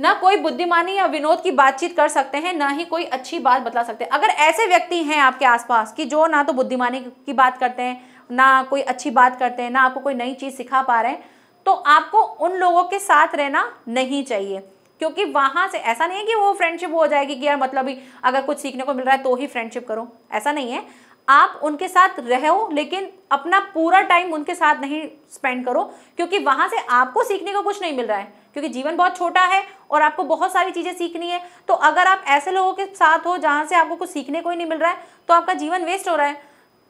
ना कोई बुद्धिमानी या विनोद की बातचीत कर सकते हैं ना ही कोई अच्छी बात बता सकते हैं अगर ऐसे व्यक्ति हैं आपके आसपास कि जो ना तो बुद्धिमानी की बात करते हैं ना कोई अच्छी बात करते हैं ना आपको कोई नई चीज़ सिखा पा रहे हैं तो आपको उन लोगों के साथ रहना नहीं चाहिए क्योंकि वहाँ से ऐसा नहीं है कि वो फ्रेंडशिप हो जाएगी कि यार मतलब ही अगर कुछ सीखने को मिल रहा है तो ही फ्रेंडशिप करो ऐसा नहीं है आप उनके साथ रहो लेकिन अपना पूरा टाइम उनके साथ नहीं स्पेंड करो क्योंकि वहां से आपको सीखने को कुछ नहीं मिल रहा है क्योंकि जीवन बहुत छोटा है और आपको बहुत सारी चीज़ें सीखनी है तो अगर आप ऐसे लोगों के साथ हो जहाँ से आपको कुछ सीखने को ही नहीं मिल रहा है तो आपका जीवन वेस्ट हो रहा है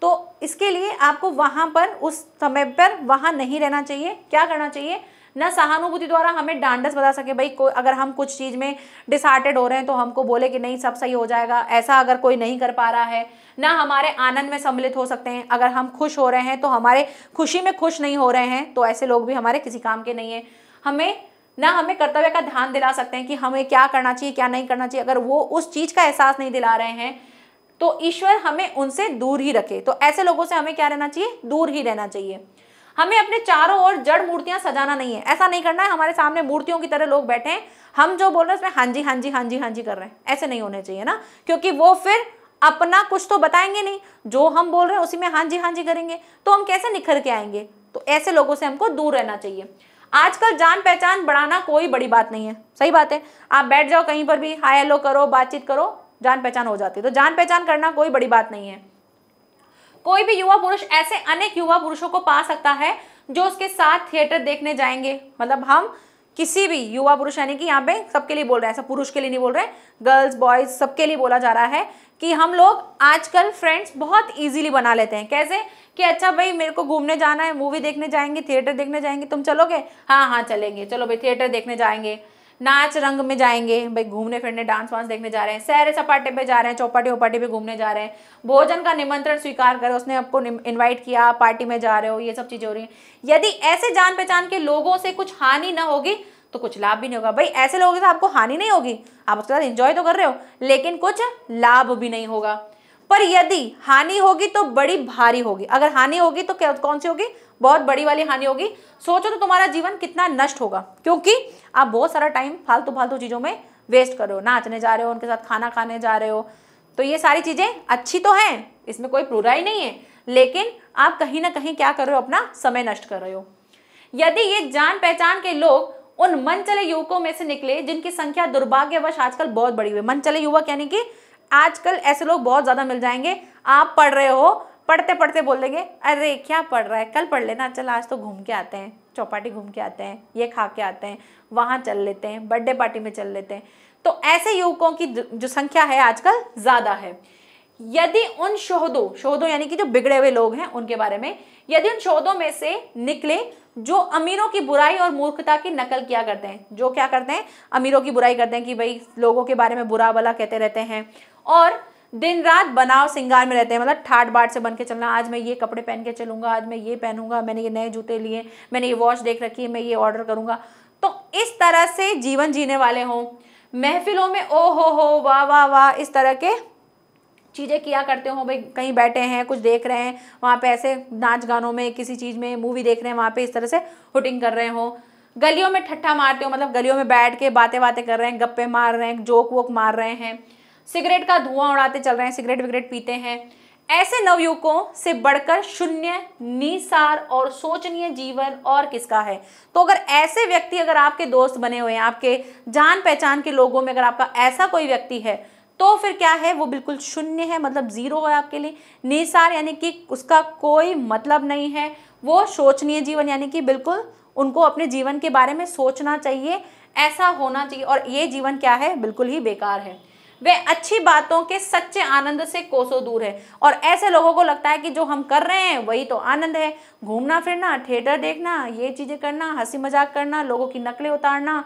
तो इसके लिए आपको वहाँ पर उस समय पर वहाँ नहीं रहना चाहिए क्या करना चाहिए न सहानुभूति द्वारा हमें डांडस बता सके भाई कोई अगर हम कुछ चीज़ में डिसहार्टेड हो रहे हैं तो हमको बोले कि नहीं सब सही हो जाएगा ऐसा अगर कोई नहीं कर पा रहा है ना हमारे आनंद में सम्मिलित हो सकते हैं अगर हम खुश हो रहे हैं तो हमारे खुशी में खुश नहीं हो रहे हैं तो ऐसे लोग भी हमारे किसी काम के नहीं है हमें ना हमें कर्तव्य का ध्यान दिला सकते हैं कि हमें क्या करना चाहिए क्या नहीं करना चाहिए अगर वो उस चीज़ का एहसास नहीं दिला रहे हैं तो ईश्वर हमें उनसे दूर ही रखे तो ऐसे लोगों से हमें क्या रहना चाहिए दूर ही रहना चाहिए हमें अपने चारों ओर जड़ मूर्तियां सजाना नहीं है ऐसा नहीं करना है हमारे सामने मूर्तियों की तरह लोग बैठे हैं हम जो बोल रहे हैं उसमें हाँ जी हाँ जी हाँ जी हाँ जी कर रहे हैं ऐसे नहीं होने चाहिए ना क्योंकि वो फिर अपना कुछ तो बताएंगे नहीं जो हम बोल रहे हैं उसी में हाँ जी हाँ जी करेंगे तो हम कैसे निखर के आएंगे तो ऐसे लोगों से हमको दूर रहना चाहिए आजकल जान पहचान बढ़ाना कोई बड़ी बात नहीं है सही बात है आप बैठ जाओ कहीं पर भी हाई हेलो करो बातचीत करो जान पहचान हो जाती है तो जान पहचान करना कोई बड़ी बात नहीं है कोई भी युवा पुरुष ऐसे अनेक युवा पुरुषों को पा सकता है जो उसके साथ थिएटर देखने जाएंगे मतलब हम किसी भी युवा पुरुष यानी कि यहाँ पे सबके लिए बोल रहे हैं ऐसा पुरुष के लिए नहीं बोल रहे गर्ल्स बॉयज सबके लिए बोला जा रहा है कि हम लोग आजकल फ्रेंड्स बहुत इजीली बना लेते हैं कैसे कि अच्छा भाई मेरे को घूमने जाना है मूवी देखने जाएंगे थिएटर देखने जाएंगे तुम चलोगे हाँ हाँ चलेंगे चलो भाई थिएटर देखने जाएंगे नाच रंग में जाएंगे भाई घूमने फिरने डांस वांस देखने जा रहे हैं सैर सपाटे पे जा रहे हैं चौपाटी वोपाटी पे घूमने जा रहे हैं भोजन का निमंत्रण स्वीकार करें उसने आपको इनवाइट किया पार्टी में जा रहे हो ये सब चीज़ें हो रही हैं यदि ऐसे जान पहचान के लोगों से कुछ हानि ना होगी तो कुछ लाभ भी नहीं होगा भाई ऐसे लोगों के साथ आपको हानि नहीं होगी आप उसके साथ इंजॉय तो कर रहे हो लेकिन कुछ लाभ भी नहीं होगा पर यदि हानि होगी तो बड़ी भारी होगी अगर हानि होगी तो क्या कौन सी होगी बहुत बड़ी वाली हानि होगी सोचो तो तुम्हारा जीवन कितना नष्ट होगा क्योंकि आप बहुत सारा टाइम फालतू फालतू चीज़ों में वेस्ट कर रहे हो नाचने जा रहे हो उनके साथ खाना खाने जा रहे हो तो ये सारी चीज़ें अच्छी तो हैं इसमें कोई बुराई नहीं है लेकिन आप कहीं ना कहीं क्या कर रहे हो अपना समय नष्ट कर रहे हो यदि ये जान पहचान के लोग उन मन चले युवकों में से निकले जिनकी संख्या दुर्भाग्यवश आजकल बहुत बड़ी हुई मन चले युवक यानी कि आजकल ऐसे लोग बहुत ज़्यादा मिल जाएंगे आप पढ़ रहे हो पढ़ते पढ़ते बोल देंगे अरे क्या पढ़ रहा है कल पढ़ लेना चल आज तो घूम के आते हैं चौपाटी घूम के आते हैं ये खा के आते हैं वहां चल लेते हैं बर्थडे पार्टी में चल लेते हैं तो ऐसे युवकों की जो संख्या है आजकल ज़्यादा है यदि उन शोधों शोधों यानी कि जो बिगड़े हुए लोग हैं उनके बारे में यदि उन शोधों में से निकले जो अमीरों की बुराई और मूर्खता की नकल किया करते हैं जो क्या करते हैं अमीरों की बुराई करते हैं कि भाई लोगों के बारे में बुरा भला कहते रहते हैं और दिन रात बनाव सिंगार में रहते हैं मतलब ठाट बाट से बन के चलना आज मैं ये कपड़े पहन के चलूंगा आज मैं ये पहनूंगा मैंने ये नए जूते लिए मैंने ये वॉच देख रखी है मैं ये ऑर्डर करूंगा तो इस तरह से जीवन जीने वाले हों महफिलों में ओ हो हो वाह वाह वाह इस तरह के चीज़ें किया करते हो भाई कहीं बैठे हैं कुछ देख रहे हैं वहाँ पे ऐसे नाच गानों में किसी चीज़ में मूवी देख रहे हैं वहाँ पे इस तरह से हुटिंग कर रहे हो गलियों में ठट्ठा मारते हो मतलब गलियों में बैठ के बातें बातें कर रहे हैं गप्पे मार रहे हैं जोक वोक मार रहे हैं सिगरेट का धुआं उड़ाते चल रहे हैं सिगरेट विगरेट पीते हैं ऐसे नवयुवकों से बढ़कर शून्य निसार और सोचनीय जीवन और किसका है तो अगर ऐसे व्यक्ति अगर आपके दोस्त बने हुए हैं आपके जान पहचान के लोगों में अगर आपका ऐसा कोई व्यक्ति है तो फिर क्या है वो बिल्कुल शून्य है मतलब जीरो है आपके लिए निसार यानी कि उसका कोई मतलब नहीं है वो शोचनीय जीवन यानी कि बिल्कुल उनको अपने जीवन के बारे में सोचना चाहिए ऐसा होना चाहिए और ये जीवन क्या है बिल्कुल ही बेकार है वे अच्छी बातों के सच्चे आनंद से कोसों दूर है और ऐसे लोगों को लगता है कि जो हम कर रहे हैं वही तो आनंद है घूमना फिरना थिएटर देखना ये चीज़ें करना हंसी मजाक करना लोगों की नकलें उतारना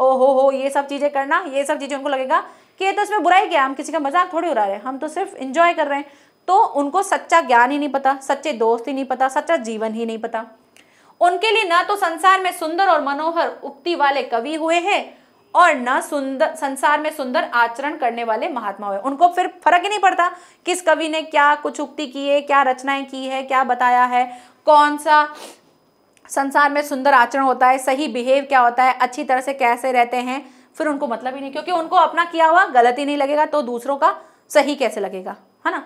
ओ हो हो ये सब चीज़ें करना ये सब चीज़ें उनको लगेगा कि ये तो इसमें बुराई क्या हम किसी का मजाक थोड़ी उड़ा रहे हैं हम तो सिर्फ इंजॉय कर रहे हैं तो उनको सच्चा ज्ञान ही नहीं पता सच्चे दोस्त ही नहीं पता सच्चा जीवन ही नहीं पता उनके लिए ना तो संसार में सुंदर और मनोहर उक्ति वाले कवि हुए हैं और न सुंदर संसार में सुंदर आचरण करने वाले महात्मा हुए उनको फिर फर्क ही नहीं पड़ता किस कवि ने क्या कुछ उक्ति की है क्या रचनाएं की है क्या बताया है कौन सा संसार में सुंदर आचरण होता है सही बिहेव क्या होता है अच्छी तरह से कैसे रहते हैं फिर उनको मतलब ही नहीं क्योंकि उनको अपना किया हुआ गलत ही नहीं लगेगा तो दूसरों का सही कैसे लगेगा है ना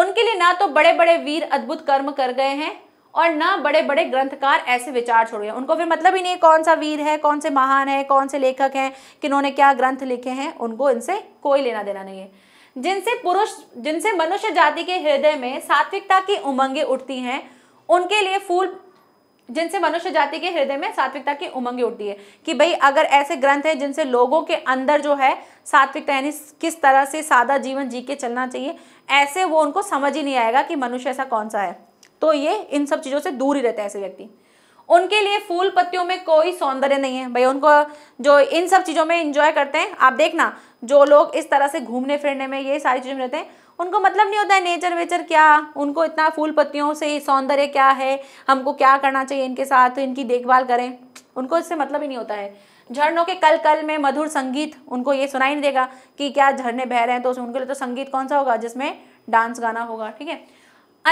उनके लिए ना तो बड़े बड़े वीर अद्भुत कर्म कर गए हैं और ना बड़े बड़े ग्रंथकार ऐसे विचार छोड़ गए उनको फिर मतलब ही नहीं है कौन सा वीर है कौन से महान है कौन से लेखक हैं किन्होंने क्या ग्रंथ लिखे हैं उनको इनसे कोई लेना देना नहीं है जिनसे पुरुष जिनसे मनुष्य जाति के हृदय में सात्विकता की उमंगें उठती हैं उनके लिए फूल जिनसे मनुष्य जाति के हृदय में सात्विकता की उमंग उठती है कि भाई अगर ऐसे ग्रंथ हैं जिनसे लोगों के अंदर जो है सात्विकता यानी किस तरह से सादा जीवन जी के चलना चाहिए ऐसे वो उनको समझ ही नहीं आएगा कि मनुष्य ऐसा कौन सा है तो ये इन सब चीज़ों से दूर ही रहता है ऐसे व्यक्ति उनके लिए फूल पत्तियों में कोई सौंदर्य नहीं है भाई उनको जो इन सब चीज़ों में इंजॉय करते हैं आप देखना जो लोग इस तरह से घूमने फिरने में ये सारी चीज़ों में रहते हैं उनको मतलब नहीं होता है नेचर वेचर क्या उनको इतना फूल पत्तियों से सौंदर्य क्या है हमको क्या करना चाहिए इनके साथ इनकी देखभाल करें उनको इससे मतलब ही नहीं होता है झरनों के कल कल में मधुर संगीत उनको ये सुनाई नहीं देगा कि क्या झरने बह रहे हैं तो उनके लिए तो संगीत कौन सा होगा जिसमें डांस गाना होगा ठीक है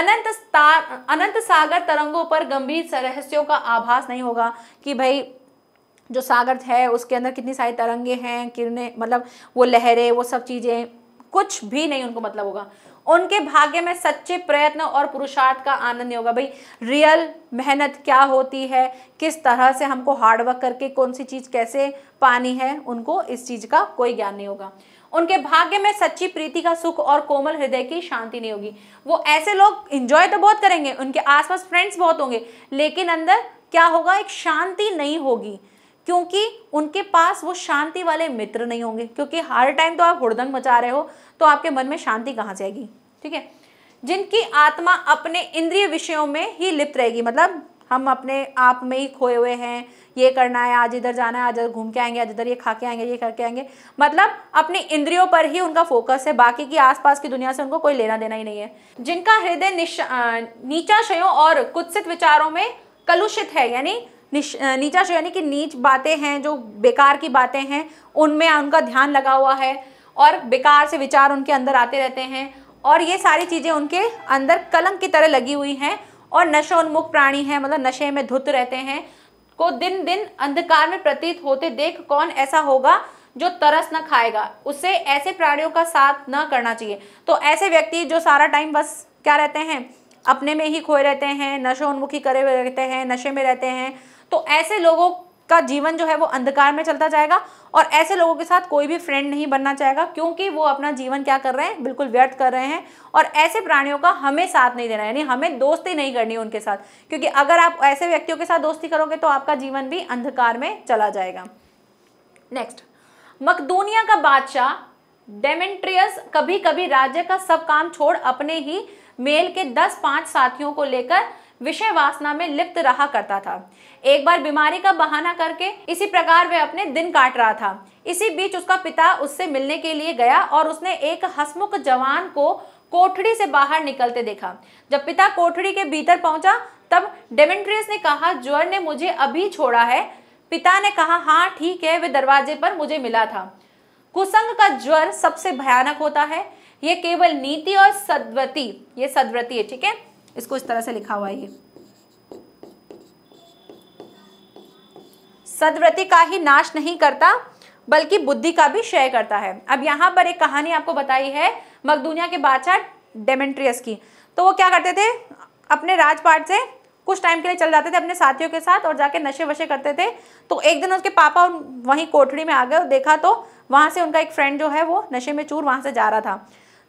अनंत तार अनंत सागर तरंगों पर गंभीर रहस्यों का आभास नहीं होगा कि भाई जो सागर है उसके अंदर कितनी सारी तरंगे हैं किरने मतलब वो लहरें वो सब चीज़ें कुछ भी नहीं उनको मतलब होगा उनके भाग्य में सच्चे प्रयत्न और पुरुषार्थ का आनंद नहीं होगा भाई रियल मेहनत क्या होती है किस तरह से हमको हार्डवर्क करके कौन सी चीज़ कैसे पानी है उनको इस चीज़ का कोई ज्ञान नहीं होगा उनके भाग्य में सच्ची प्रीति का सुख और कोमल हृदय की शांति नहीं होगी वो ऐसे लोग इंजॉय तो बहुत करेंगे उनके आसपास फ्रेंड्स बहुत होंगे लेकिन अंदर क्या होगा एक शांति नहीं होगी क्योंकि उनके पास वो शांति वाले मित्र नहीं होंगे क्योंकि हर टाइम तो आप हुड़दंग मचा रहे हो तो आपके मन में शांति कहाँ से आएगी ठीक है जिनकी आत्मा अपने इंद्रिय विषयों में ही लिप्त रहेगी मतलब हम अपने आप में ही खोए हुए हैं ये करना है आज इधर जाना है आज इधर घूम के आएंगे आज इधर ये खा के आएंगे ये करके आएंगे मतलब अपने इंद्रियों पर ही उनका फोकस है बाकी की आसपास की दुनिया से उनको कोई लेना देना ही नहीं है जिनका हृदय नीचाशयों और कुत्सित विचारों में कलुषित है यानी नीचा यानी कि नीच बातें हैं जो बेकार की बातें हैं उनमें उनका ध्यान लगा हुआ है और बेकार से विचार उनके अंदर आते रहते हैं और ये सारी चीज़ें उनके अंदर कलंक की तरह लगी हुई हैं और नशोन्मुख प्राणी हैं मतलब नशे में धुत रहते हैं को दिन दिन अंधकार में प्रतीत होते देख कौन ऐसा होगा जो तरस न खाएगा उसे ऐसे प्राणियों का साथ न करना चाहिए तो ऐसे व्यक्ति जो सारा टाइम बस क्या रहते हैं अपने में ही खोए रहते हैं नशोन्मुखी करे हुए रहते हैं नशे में रहते हैं तो ऐसे लोगों का जीवन जो है वो अंधकार में चलता जाएगा और ऐसे लोगों के साथ कोई भी फ्रेंड नहीं बनना चाहेगा क्योंकि वो अपना जीवन क्या कर रहे हैं बिल्कुल व्यर्थ कर रहे हैं और ऐसे प्राणियों का हमें साथ नहीं देना यानी हमें दोस्ती नहीं करनी उनके साथ क्योंकि अगर आप ऐसे व्यक्तियों के साथ दोस्ती करोगे तो आपका जीवन भी अंधकार में चला जाएगा नेक्स्ट मकदूनिया का बादशाह डेमेंट्रियस कभी कभी राज्य का सब काम छोड़ अपने ही मेल के दस पांच साथियों को लेकर विषय वासना में लिप्त रहा करता था एक बार बीमारी का बहाना करके इसी प्रकार वह अपने दिन काट रहा था इसी बीच उसका पिता उससे मिलने के लिए गया और उसने एक हसमुख जवान को कोठड़ी से बाहर निकलते देखा जब पिता कोठड़ी के भीतर पहुंचा तब डेमेंट्रियस ने कहा ज्वर ने मुझे अभी छोड़ा है पिता ने कहा हाँ ठीक है वे दरवाजे पर मुझे मिला था कुसंग का ज्वर सबसे भयानक होता है ये केवल नीति और सदवती ये सदव्रती है ठीक है इसको इस तरह से लिखा हुआ है ये सदव्रति का ही नाश नहीं करता बल्कि बुद्धि का भी क्षय करता है अब यहां पर एक कहानी आपको बताई है मकदुनिया के बादशाह डेमेंट्रियस की तो वो क्या करते थे अपने राजपाट से कुछ टाइम के लिए चल जाते थे अपने साथियों के साथ और जाके नशे वशे करते थे तो एक दिन उसके पापा वहीं कोठड़ी में आ गए और देखा तो वहां से उनका एक फ्रेंड जो है वो नशे में चूर वहां से जा रहा था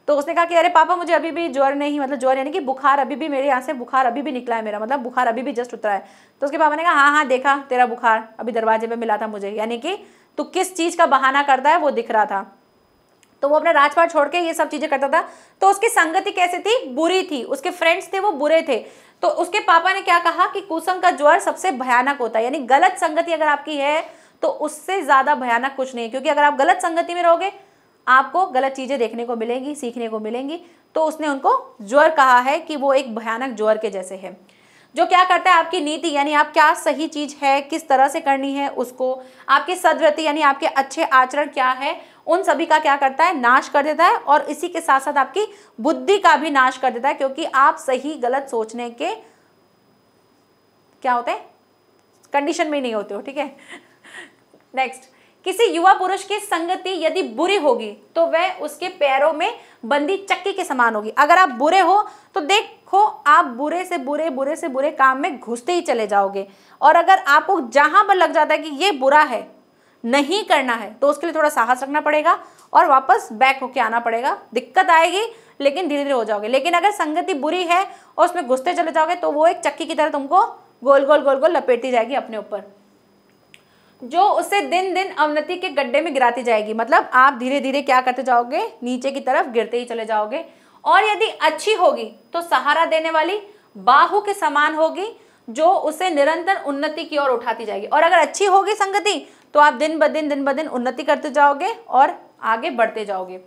तो उसने कहा कि अरे पापा मुझे अभी भी ज्वर नहीं मतलब ज्वर यानी कि बुखार अभी भी मेरे यहाँ से बुखार अभी भी निकला है मेरा मतलब बुखार अभी भी जस्ट उतरा है तो उसके पापा ने कहा हाँ हाँ देखा तेरा बुखार अभी दरवाजे में मिला था मुझे यानी कि तू किस चीज़ का बहाना करता है वो दिख रहा था तो वो अपना राजपाट छोड़ के ये सब चीज़ें करता था तो उसकी संगति कैसी थी बुरी थी उसके फ्रेंड्स थे वो बुरे थे तो उसके पापा ने क्या कहा कि कुसम का ज्वर सबसे भयानक होता है यानी गलत संगति अगर आपकी है तो उससे ज़्यादा भयानक कुछ नहीं है क्योंकि अगर आप गलत संगति में रहोगे आपको गलत चीज़ें देखने को मिलेंगी सीखने को मिलेंगी तो उसने उनको ज्वर कहा है कि वो एक भयानक ज्वर के जैसे है जो क्या करता है आपकी नीति यानी आप क्या सही चीज है किस तरह से करनी है उसको आपकी सदवृत्ति यानी आपके अच्छे आचरण क्या है उन सभी का क्या करता है नाश कर देता है और इसी के साथ साथ आपकी बुद्धि का भी नाश कर देता है क्योंकि आप सही गलत सोचने के क्या होते हैं कंडीशन में नहीं होते हो ठीक है नेक्स्ट *laughs* किसी युवा पुरुष की संगति यदि बुरी होगी तो वह उसके पैरों में बंदी चक्की के समान होगी अगर आप बुरे हो तो देखो आप बुरे से बुरे बुरे से बुरे काम में घुसते ही चले जाओगे और अगर आपको जहां पर लग जाता है कि ये बुरा है नहीं करना है तो उसके लिए थोड़ा साहस रखना पड़ेगा और वापस बैक होके आना पड़ेगा दिक्कत आएगी लेकिन धीरे धीरे हो जाओगे लेकिन अगर संगति बुरी है और उसमें घुसते चले जाओगे तो वो एक चक्की की तरह तुमको गोल गोल गोल गोल लपेटती जाएगी अपने ऊपर जो उसे दिन दिन अवनति के गड्ढे में गिराती जाएगी मतलब आप धीरे धीरे क्या करते जाओगे नीचे की तरफ गिरते ही चले जाओगे और यदि अच्छी होगी तो सहारा देने वाली बाहु के समान होगी जो उसे निरंतर उन्नति की ओर उठाती जाएगी और अगर अच्छी होगी संगति तो आप दिन ब दिन दिन ब दिन उन्नति करते जाओगे और आगे बढ़ते जाओगे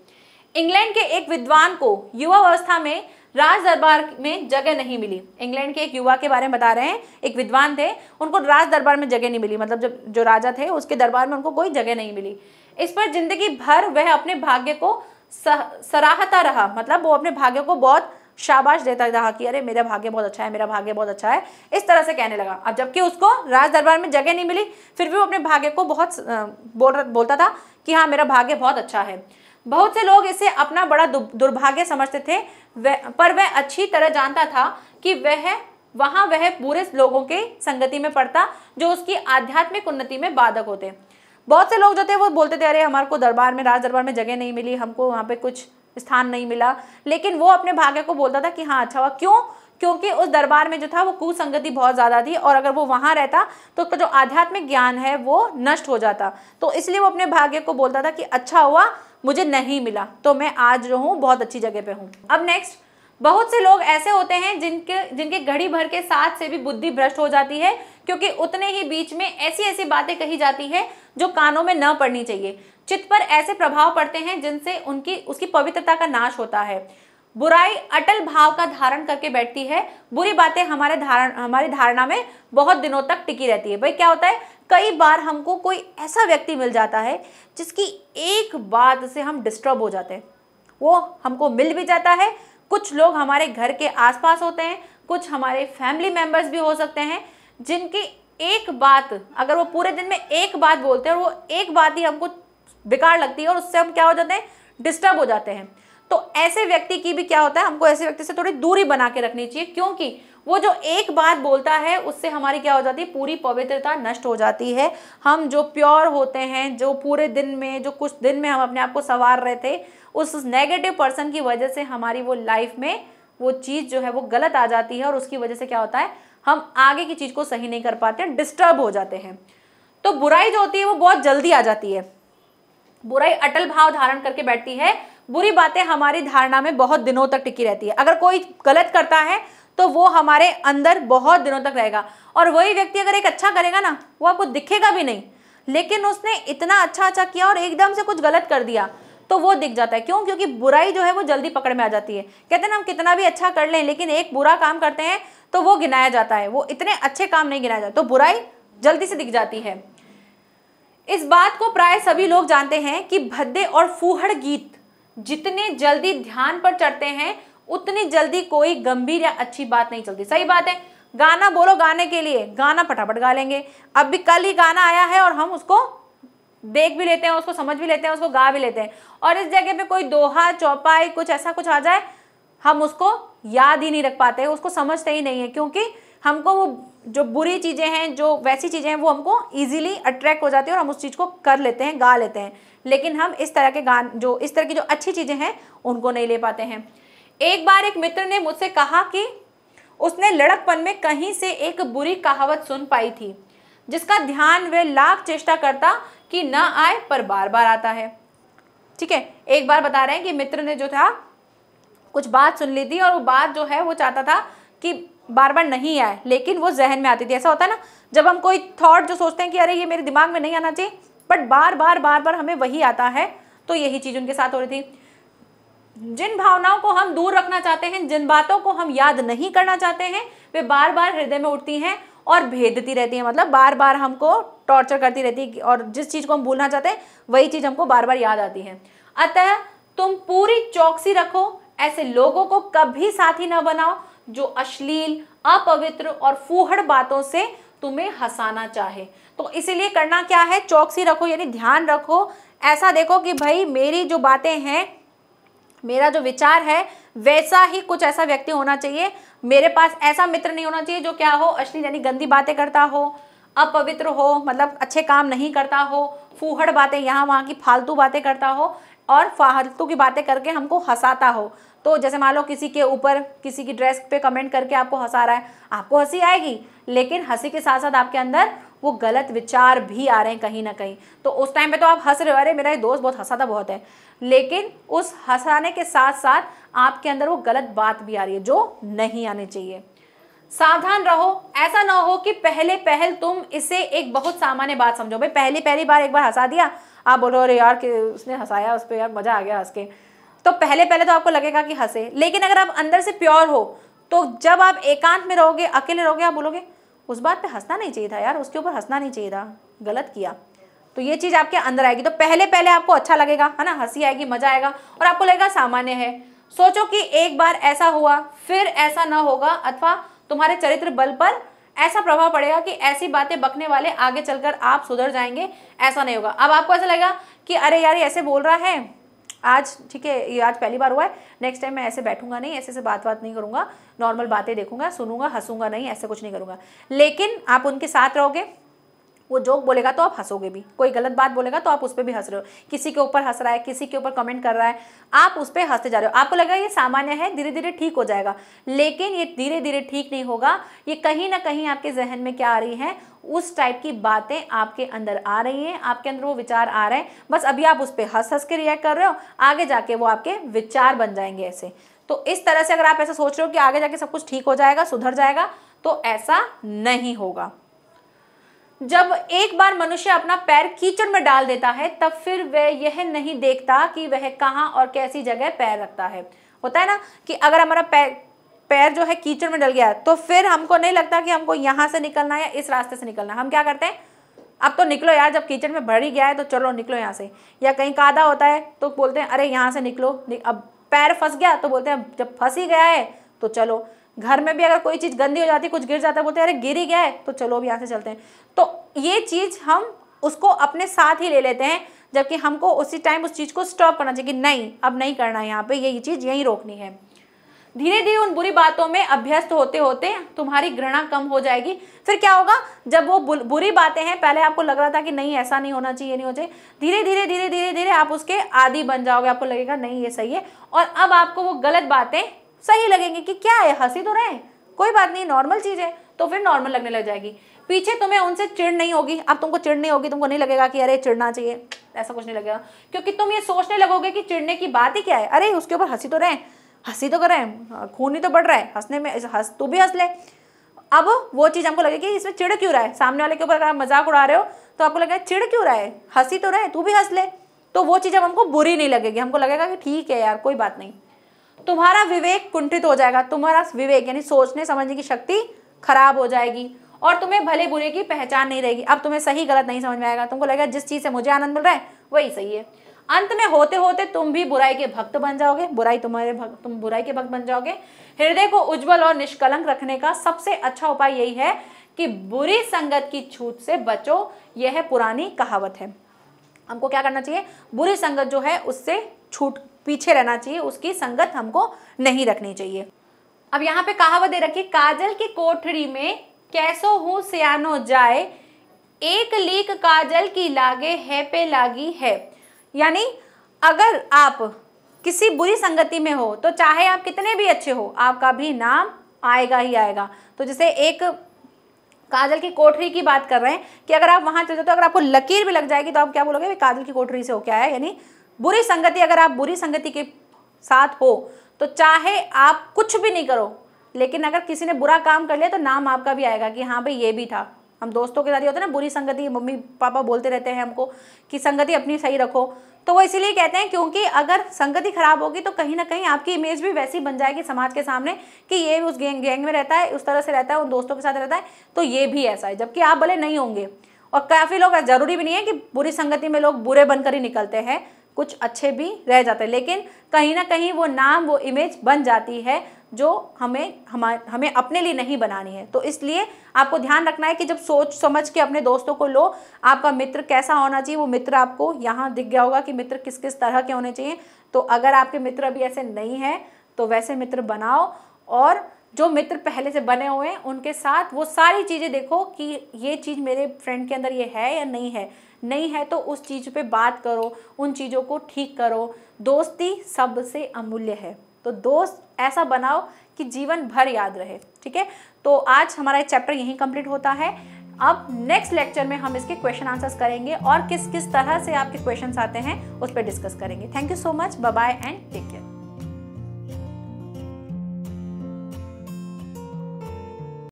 इंग्लैंड के एक विद्वान को युवा अवस्था में राज दरबार में जगह नहीं मिली इंग्लैंड के एक युवा के बारे में बता रहे हैं एक विद्वान थे उनको राज दरबार में जगह नहीं मिली मतलब जब जो राजा थे उसके दरबार में उनको कोई जगह नहीं मिली इस पर जिंदगी भर वह अपने भाग्य को सराहता रहा मतलब वो अपने भाग्य को बहुत शाबाश देता रहा कि अरे मेरा भाग्य बहुत अच्छा है मेरा भाग्य बहुत अच्छा है इस तरह से कहने लगा अब जबकि उसको राज दरबार में जगह नहीं मिली फिर भी वो अपने भाग्य को बहुत बोल बोलता था कि हाँ मेरा भाग्य बहुत अच्छा है बहुत से लोग इसे अपना बड़ा दुर्भाग्य समझते थे वह पर वह अच्छी तरह जानता था कि वह वहाँ वह बुरे लोगों के संगति में पड़ता जो उसकी आध्यात्मिक उन्नति में बाधक होते बहुत से लोग जो थे वो बोलते थे अरे हमारे को दरबार में राज दरबार में जगह नहीं मिली हमको वहाँ पे कुछ स्थान नहीं मिला लेकिन वो अपने भाग्य को बोलता था कि हाँ अच्छा हुआ क्यों क्योंकि उस दरबार में जो था वो कुसंगति बहुत ज़्यादा थी और अगर वो वहां रहता तो उसका जो आध्यात्मिक ज्ञान है वो नष्ट हो जाता तो इसलिए वो अपने भाग्य को बोलता था कि अच्छा हुआ मुझे नहीं मिला तो मैं आज जो हूँ बहुत अच्छी जगह पे हूँ अब नेक्स्ट बहुत से लोग ऐसे होते हैं जिनके जिनके घड़ी भर के साथ से भी बुद्धि भ्रष्ट हो जाती है क्योंकि उतने ही बीच में ऐसी ऐसी बातें कही जाती है जो कानों में न पड़नी चाहिए चित्त पर ऐसे प्रभाव पड़ते हैं जिनसे उनकी उसकी पवित्रता का नाश होता है बुराई अटल भाव का धारण करके बैठती है बुरी बातें हमारे धारण हमारी धारणा में बहुत दिनों तक टिकी रहती है भाई क्या होता है कई बार हमको कोई ऐसा व्यक्ति मिल जाता है जिसकी एक बात से हम डिस्टर्ब हो जाते हैं वो हमको मिल भी जाता है कुछ लोग हमारे घर के आसपास होते हैं कुछ हमारे फैमिली मेम्बर्स भी हो सकते हैं जिनकी एक बात अगर वो पूरे दिन में एक बात बोलते हैं और वो एक बात ही हमको बेकार लगती है और उससे हम क्या हो जाते हैं डिस्टर्ब हो जाते हैं तो ऐसे व्यक्ति की भी क्या होता है हमको ऐसे व्यक्ति से थोड़ी दूरी बना के रखनी चाहिए क्योंकि वो जो एक बात बोलता है उससे हमारी क्या हो जाती है पूरी पवित्रता नष्ट हो जाती है हम जो प्योर होते हैं जो पूरे दिन में जो कुछ दिन में हम अपने आप को संवार रहे थे उस नेगेटिव पर्सन की वजह से हमारी वो लाइफ में वो चीज़ जो है वो गलत आ जाती है और उसकी वजह से क्या होता है हम आगे की चीज़ को सही नहीं कर पाते हैं डिस्टर्ब हो जाते हैं तो बुराई जो होती है वो बहुत जल्दी आ जाती है बुराई अटल भाव धारण करके बैठती है बुरी बातें हमारी धारणा में बहुत दिनों तक टिकी रहती है अगर कोई गलत करता है तो वो हमारे अंदर बहुत दिनों तक रहेगा और वही व्यक्ति अगर एक अच्छा करेगा ना वो आपको दिखेगा भी नहीं लेकिन उसने इतना अच्छा अच्छा किया और एकदम से कुछ गलत कर दिया तो वो दिख जाता है क्यों क्योंकि बुराई जो है वो जल्दी पकड़ में आ जाती है कहते हैं ना हम कितना भी अच्छा कर लें लेकिन एक बुरा काम करते हैं तो वो गिनाया जाता है वो इतने अच्छे काम नहीं गिनाया जाता तो बुराई जल्दी से दिख जाती है इस बात को प्राय सभी लोग जानते हैं कि भद्दे और फूहड़ गीत जितने जल्दी ध्यान पर चढ़ते हैं उतनी जल्दी कोई गंभीर या अच्छी बात नहीं चलती सही बात है गाना बोलो गाने के लिए गाना फटाफट गा लेंगे अब भी कल ही गाना आया है और हम उसको देख भी लेते हैं उसको समझ भी लेते हैं उसको गा भी लेते हैं और इस जगह पे कोई दोहा चौपाई कुछ ऐसा कुछ आ जाए हम उसको याद ही नहीं रख पाते उसको समझते ही नहीं है क्योंकि हमको वो जो बुरी चीज़ें हैं जो वैसी चीज़ें हैं वो हमको इजीली अट्रैक्ट हो जाती है और हम उस चीज़ को कर लेते हैं गा लेते हैं लेकिन हम इस तरह के गान जो इस तरह की जो अच्छी चीज़ें हैं उनको नहीं ले पाते हैं एक बार एक मित्र ने मुझसे कहा कि उसने लड़कपन में कहीं से एक बुरी कहावत सुन पाई थी जिसका ध्यान वह लाख चेष्टा करता कि न आए पर बार बार आता है ठीक है एक बार बता रहे हैं कि मित्र ने जो था कुछ बात सुन ली थी और वो बात जो है वो चाहता था कि बार बार नहीं आए लेकिन वो जहन में आती थी ऐसा होता है ना जब हम कोई थॉट जो सोचते हैं कि अरे ये मेरे दिमाग में नहीं आना चाहिए बट बार बार बार बार हमें वही आता है तो यही चीज़ उनके साथ हो रही थी जिन भावनाओं को हम दूर रखना चाहते हैं जिन बातों को हम याद नहीं करना चाहते हैं वे बार बार हृदय में उठती हैं और भेदती रहती है मतलब बार बार हमको टॉर्चर करती रहती है और जिस चीज़ को हम भूलना चाहते हैं वही चीज़ हमको बार बार याद आती है अतः तुम पूरी चौकसी रखो ऐसे लोगों को कभी साथी ना बनाओ जो अश्लील अपवित्र और फूहड़ बातों से तुम्हें हंसाना चाहे तो इसीलिए करना क्या है चौकसी रखो यानी ध्यान रखो ऐसा देखो कि भाई मेरी जो बातें हैं मेरा जो विचार है वैसा ही कुछ ऐसा व्यक्ति होना चाहिए मेरे पास ऐसा मित्र नहीं होना चाहिए जो क्या हो अश्लील यानी गंदी बातें करता हो अपवित्र हो मतलब अच्छे काम नहीं करता हो फूहड़ बातें यहाँ वहाँ की फालतू बातें करता हो और फालतू की बातें करके हमको हंसाता हो तो जैसे मान लो किसी के ऊपर किसी की ड्रेस पे कमेंट करके आपको हंसा रहा है आपको हंसी आएगी लेकिन हंसी के साथ साथ आपके अंदर वो गलत विचार भी आ रहे हैं कहीं ना कहीं तो उस टाइम पे तो आप हंस रहे हो अरे मेरा ये दोस्त बहुत हंसा था बहुत है लेकिन उस हंसाने के साथ साथ आपके अंदर वो गलत बात भी आ रही है जो नहीं आनी चाहिए सावधान रहो ऐसा ना हो कि पहले पहल तुम इसे एक बहुत सामान्य बात समझो भाई पहली पहली बार एक बार हंसा दिया आप बोलो अरे यार कि उसने हंसाया उस पर यार मज़ा आ गया हंस के तो पहले पहले तो आपको लगेगा कि हंसे लेकिन अगर आप अंदर से प्योर हो तो जब आप एकांत में रहोगे अकेले रहोगे आप बोलोगे उस बात पे हंसना नहीं चाहिए था यार उसके ऊपर हंसना नहीं चाहिए था गलत किया तो ये चीज़ आपके अंदर आएगी तो पहले पहले आपको अच्छा लगेगा है ना हंसी आएगी मजा आएगा और आपको लगेगा सामान्य है सोचो कि एक बार ऐसा हुआ फिर ऐसा ना होगा अथवा तुम्हारे चरित्र बल पर ऐसा प्रभाव पड़ेगा कि ऐसी बातें बकने वाले आगे चलकर आप सुधर जाएंगे ऐसा नहीं होगा अब आपको ऐसा लगेगा कि अरे यार ऐसे बोल रहा है आज ठीक है ये आज पहली बार हुआ है नेक्स्ट टाइम मैं ऐसे बैठूंगा नहीं ऐसे ऐसे बात बात नहीं करूंगा नॉर्मल बातें देखूंगा सुनूंगा हंसूंगा नहीं ऐसा कुछ नहीं करूंगा लेकिन आप उनके साथ रहोगे वो जोक बोलेगा तो आप हंसोगे भी कोई गलत बात बोलेगा तो आप उस पर भी हंस रहे हो किसी के ऊपर हंस रहा है किसी के ऊपर कमेंट कर रहा है आप उस पर हंसते जा रहे हो आपको लगेगा ये सामान्य है धीरे धीरे ठीक हो जाएगा लेकिन ये धीरे धीरे ठीक नहीं होगा ये कहीं ना कहीं आपके जहन में क्या आ रही है उस टाइप की बातें आपके अंदर आ रही हैं आपके अंदर वो विचार आ रहे हैं बस अभी आप उस पर हंस हंस के रिएक्ट कर रहे हो आगे जाके वो आपके विचार बन जाएंगे ऐसे तो इस तरह से अगर आप ऐसा सोच रहे हो कि आगे जाके सब कुछ ठीक हो जाएगा सुधर जाएगा तो ऐसा नहीं होगा जब एक बार मनुष्य अपना पैर कीचड़ में डाल देता है तब फिर वह यह नहीं देखता कि वह कहाँ और कैसी जगह पैर रखता है होता है ना कि अगर हमारा पैर पैर जो है कीचड़ में डल गया तो फिर हमको नहीं लगता कि हमको यहाँ से निकलना है या इस रास्ते से निकलना हम क्या करते हैं अब तो निकलो यार जब कीचड़ में भर ही गया है तो चलो निकलो यहाँ से या कहीं कादा होता है तो बोलते हैं अरे यहाँ से निकलो अब पैर फंस गया तो बोलते हैं जब फंस ही गया है तो चलो घर में भी अगर कोई चीज़ गंदी हो जाती कुछ गिर जाता है बोलते अरे गिर ही गया है तो चलो अब यहाँ से चलते हैं तो ये चीज़ हम उसको अपने साथ ही ले लेते हैं जबकि हमको उसी टाइम उस चीज़ को स्टॉप करना चाहिए कि नहीं अब नहीं करना है यहाँ पे ये ये चीज़ यहीं रोकनी है धीरे धीरे उन बुरी बातों में अभ्यस्त होते होते तुम्हारी घृणा कम हो जाएगी फिर क्या होगा जब वो बुरी बातें हैं पहले आपको लग रहा था कि नहीं ऐसा नहीं होना चाहिए नहीं हो चाहिए धीरे धीरे धीरे धीरे धीरे आप उसके आदि बन जाओगे आपको लगेगा नहीं ये सही है और अब आपको वो गलत बातें सही लगेंगे कि क्या है हंसी तो रहे कोई बात नहीं नॉर्मल चीज़ है तो फिर नॉर्मल लगने लग जाएगी पीछे तुम्हें उनसे चिड़ नहीं होगी अब तुमको चिड़ नहीं होगी तुमको नहीं लगेगा कि अरे चिड़ना चाहिए ऐसा कुछ नहीं लगेगा क्योंकि तुम ये सोचने लगोगे कि चिड़ने की बात ही क्या है अरे उसके ऊपर हंसी तो रहे हंसी तो कर रहे हैं हाँ, खून ही तो बढ़ रहा है हंसने में हंस तू भी हंस ले अब वो चीज़ हमको लगे कि इसमें चिड़ क्यों रहा है सामने वाले के ऊपर अगर आप मजाक उड़ा रहे हो तो आपको लगेगा चिड़ क्यों रहा है हंसी तो रहे तू भी हंस ले तो वो चीज़ अब हमको बुरी नहीं लगेगी हमको लगेगा कि ठीक है यार कोई बात नहीं तुम्हारा विवेक कुंठित हो जाएगा तुम्हारा विवेक यानी सोचने समझने की शक्ति खराब हो जाएगी और तुम्हें भले बुरे की पहचान नहीं रहेगी अब तुम्हें सही गलत नहीं समझ में आएगा तुमको लगेगा जिस चीज़ से मुझे आनंद मिल रहा है वही सही है अंत में होते होते तुम भी बुराई के भक्त बन जाओगे बुराई तुम्हारे भक्त तुम बुराई के भक्त बन जाओगे हृदय को उज्जवल और निष्कलंक रखने का सबसे अच्छा उपाय यही है कि बुरी संगत की छूट से बचो यह पुरानी कहावत है हमको क्या करना चाहिए बुरी संगत जो है उससे छूट पीछे रहना चाहिए उसकी संगत हमको नहीं रखनी चाहिए अब यहाँ पे कहावत दे रखी काजल की कोठरी में कैसो हूँ सियानो जाए एक लीक काजल की लागे है पे लागी है यानी अगर आप किसी बुरी संगति में हो तो चाहे आप कितने भी अच्छे हो आपका भी नाम आएगा ही आएगा तो जैसे एक काजल की कोठरी की बात कर रहे हैं कि अगर आप वहाँ चले जाओ तो अगर आपको लकीर भी लग जाएगी तो आप क्या बोलोगे काजल की कोठरी से हो क्या है यानी बुरी संगति अगर आप बुरी संगति के साथ हो तो चाहे आप कुछ भी नहीं करो लेकिन अगर किसी ने बुरा काम कर लिया तो नाम आपका भी आएगा कि हाँ भाई ये भी था हम दोस्तों के साथ ही होते हैं ना बुरी संगति मम्मी पापा बोलते रहते हैं हमको कि संगति अपनी सही रखो तो वो इसीलिए कहते हैं क्योंकि अगर संगति खराब होगी तो कहीं ना कहीं आपकी इमेज भी वैसी बन जाएगी समाज के सामने कि ये उस गैंग गैंग में रहता है उस तरह से रहता है उन दोस्तों के साथ रहता है तो ये भी ऐसा है जबकि आप भले नहीं होंगे और काफ़ी लोग ज़रूरी भी नहीं है कि बुरी संगति में लोग बुरे बनकर ही निकलते हैं कुछ अच्छे भी रह जाते हैं लेकिन कहीं ना कहीं वो नाम वो इमेज बन जाती है जो हमें हमारे हमें अपने लिए नहीं बनानी है तो इसलिए आपको ध्यान रखना है कि जब सोच समझ के अपने दोस्तों को लो आपका मित्र कैसा होना चाहिए वो मित्र आपको यहाँ दिख गया होगा कि मित्र किस किस तरह के होने चाहिए तो अगर आपके मित्र अभी ऐसे नहीं हैं तो वैसे मित्र बनाओ और जो मित्र पहले से बने हुए हैं उनके साथ वो सारी चीज़ें देखो कि ये चीज़ मेरे फ्रेंड के अंदर ये है या नहीं है नहीं है तो उस चीज़ पे बात करो उन चीज़ों को ठीक करो दोस्ती सबसे अमूल्य है तो दोस्त ऐसा बनाओ कि जीवन भर याद रहे ठीक है तो आज हमारा चैप्टर यहीं कंप्लीट होता है अब नेक्स्ट लेक्चर में हम इसके क्वेश्चन आंसर्स करेंगे और किस किस तरह से आपके क्वेश्चंस आते हैं उस पर डिस्कस करेंगे thank you so much bye and take care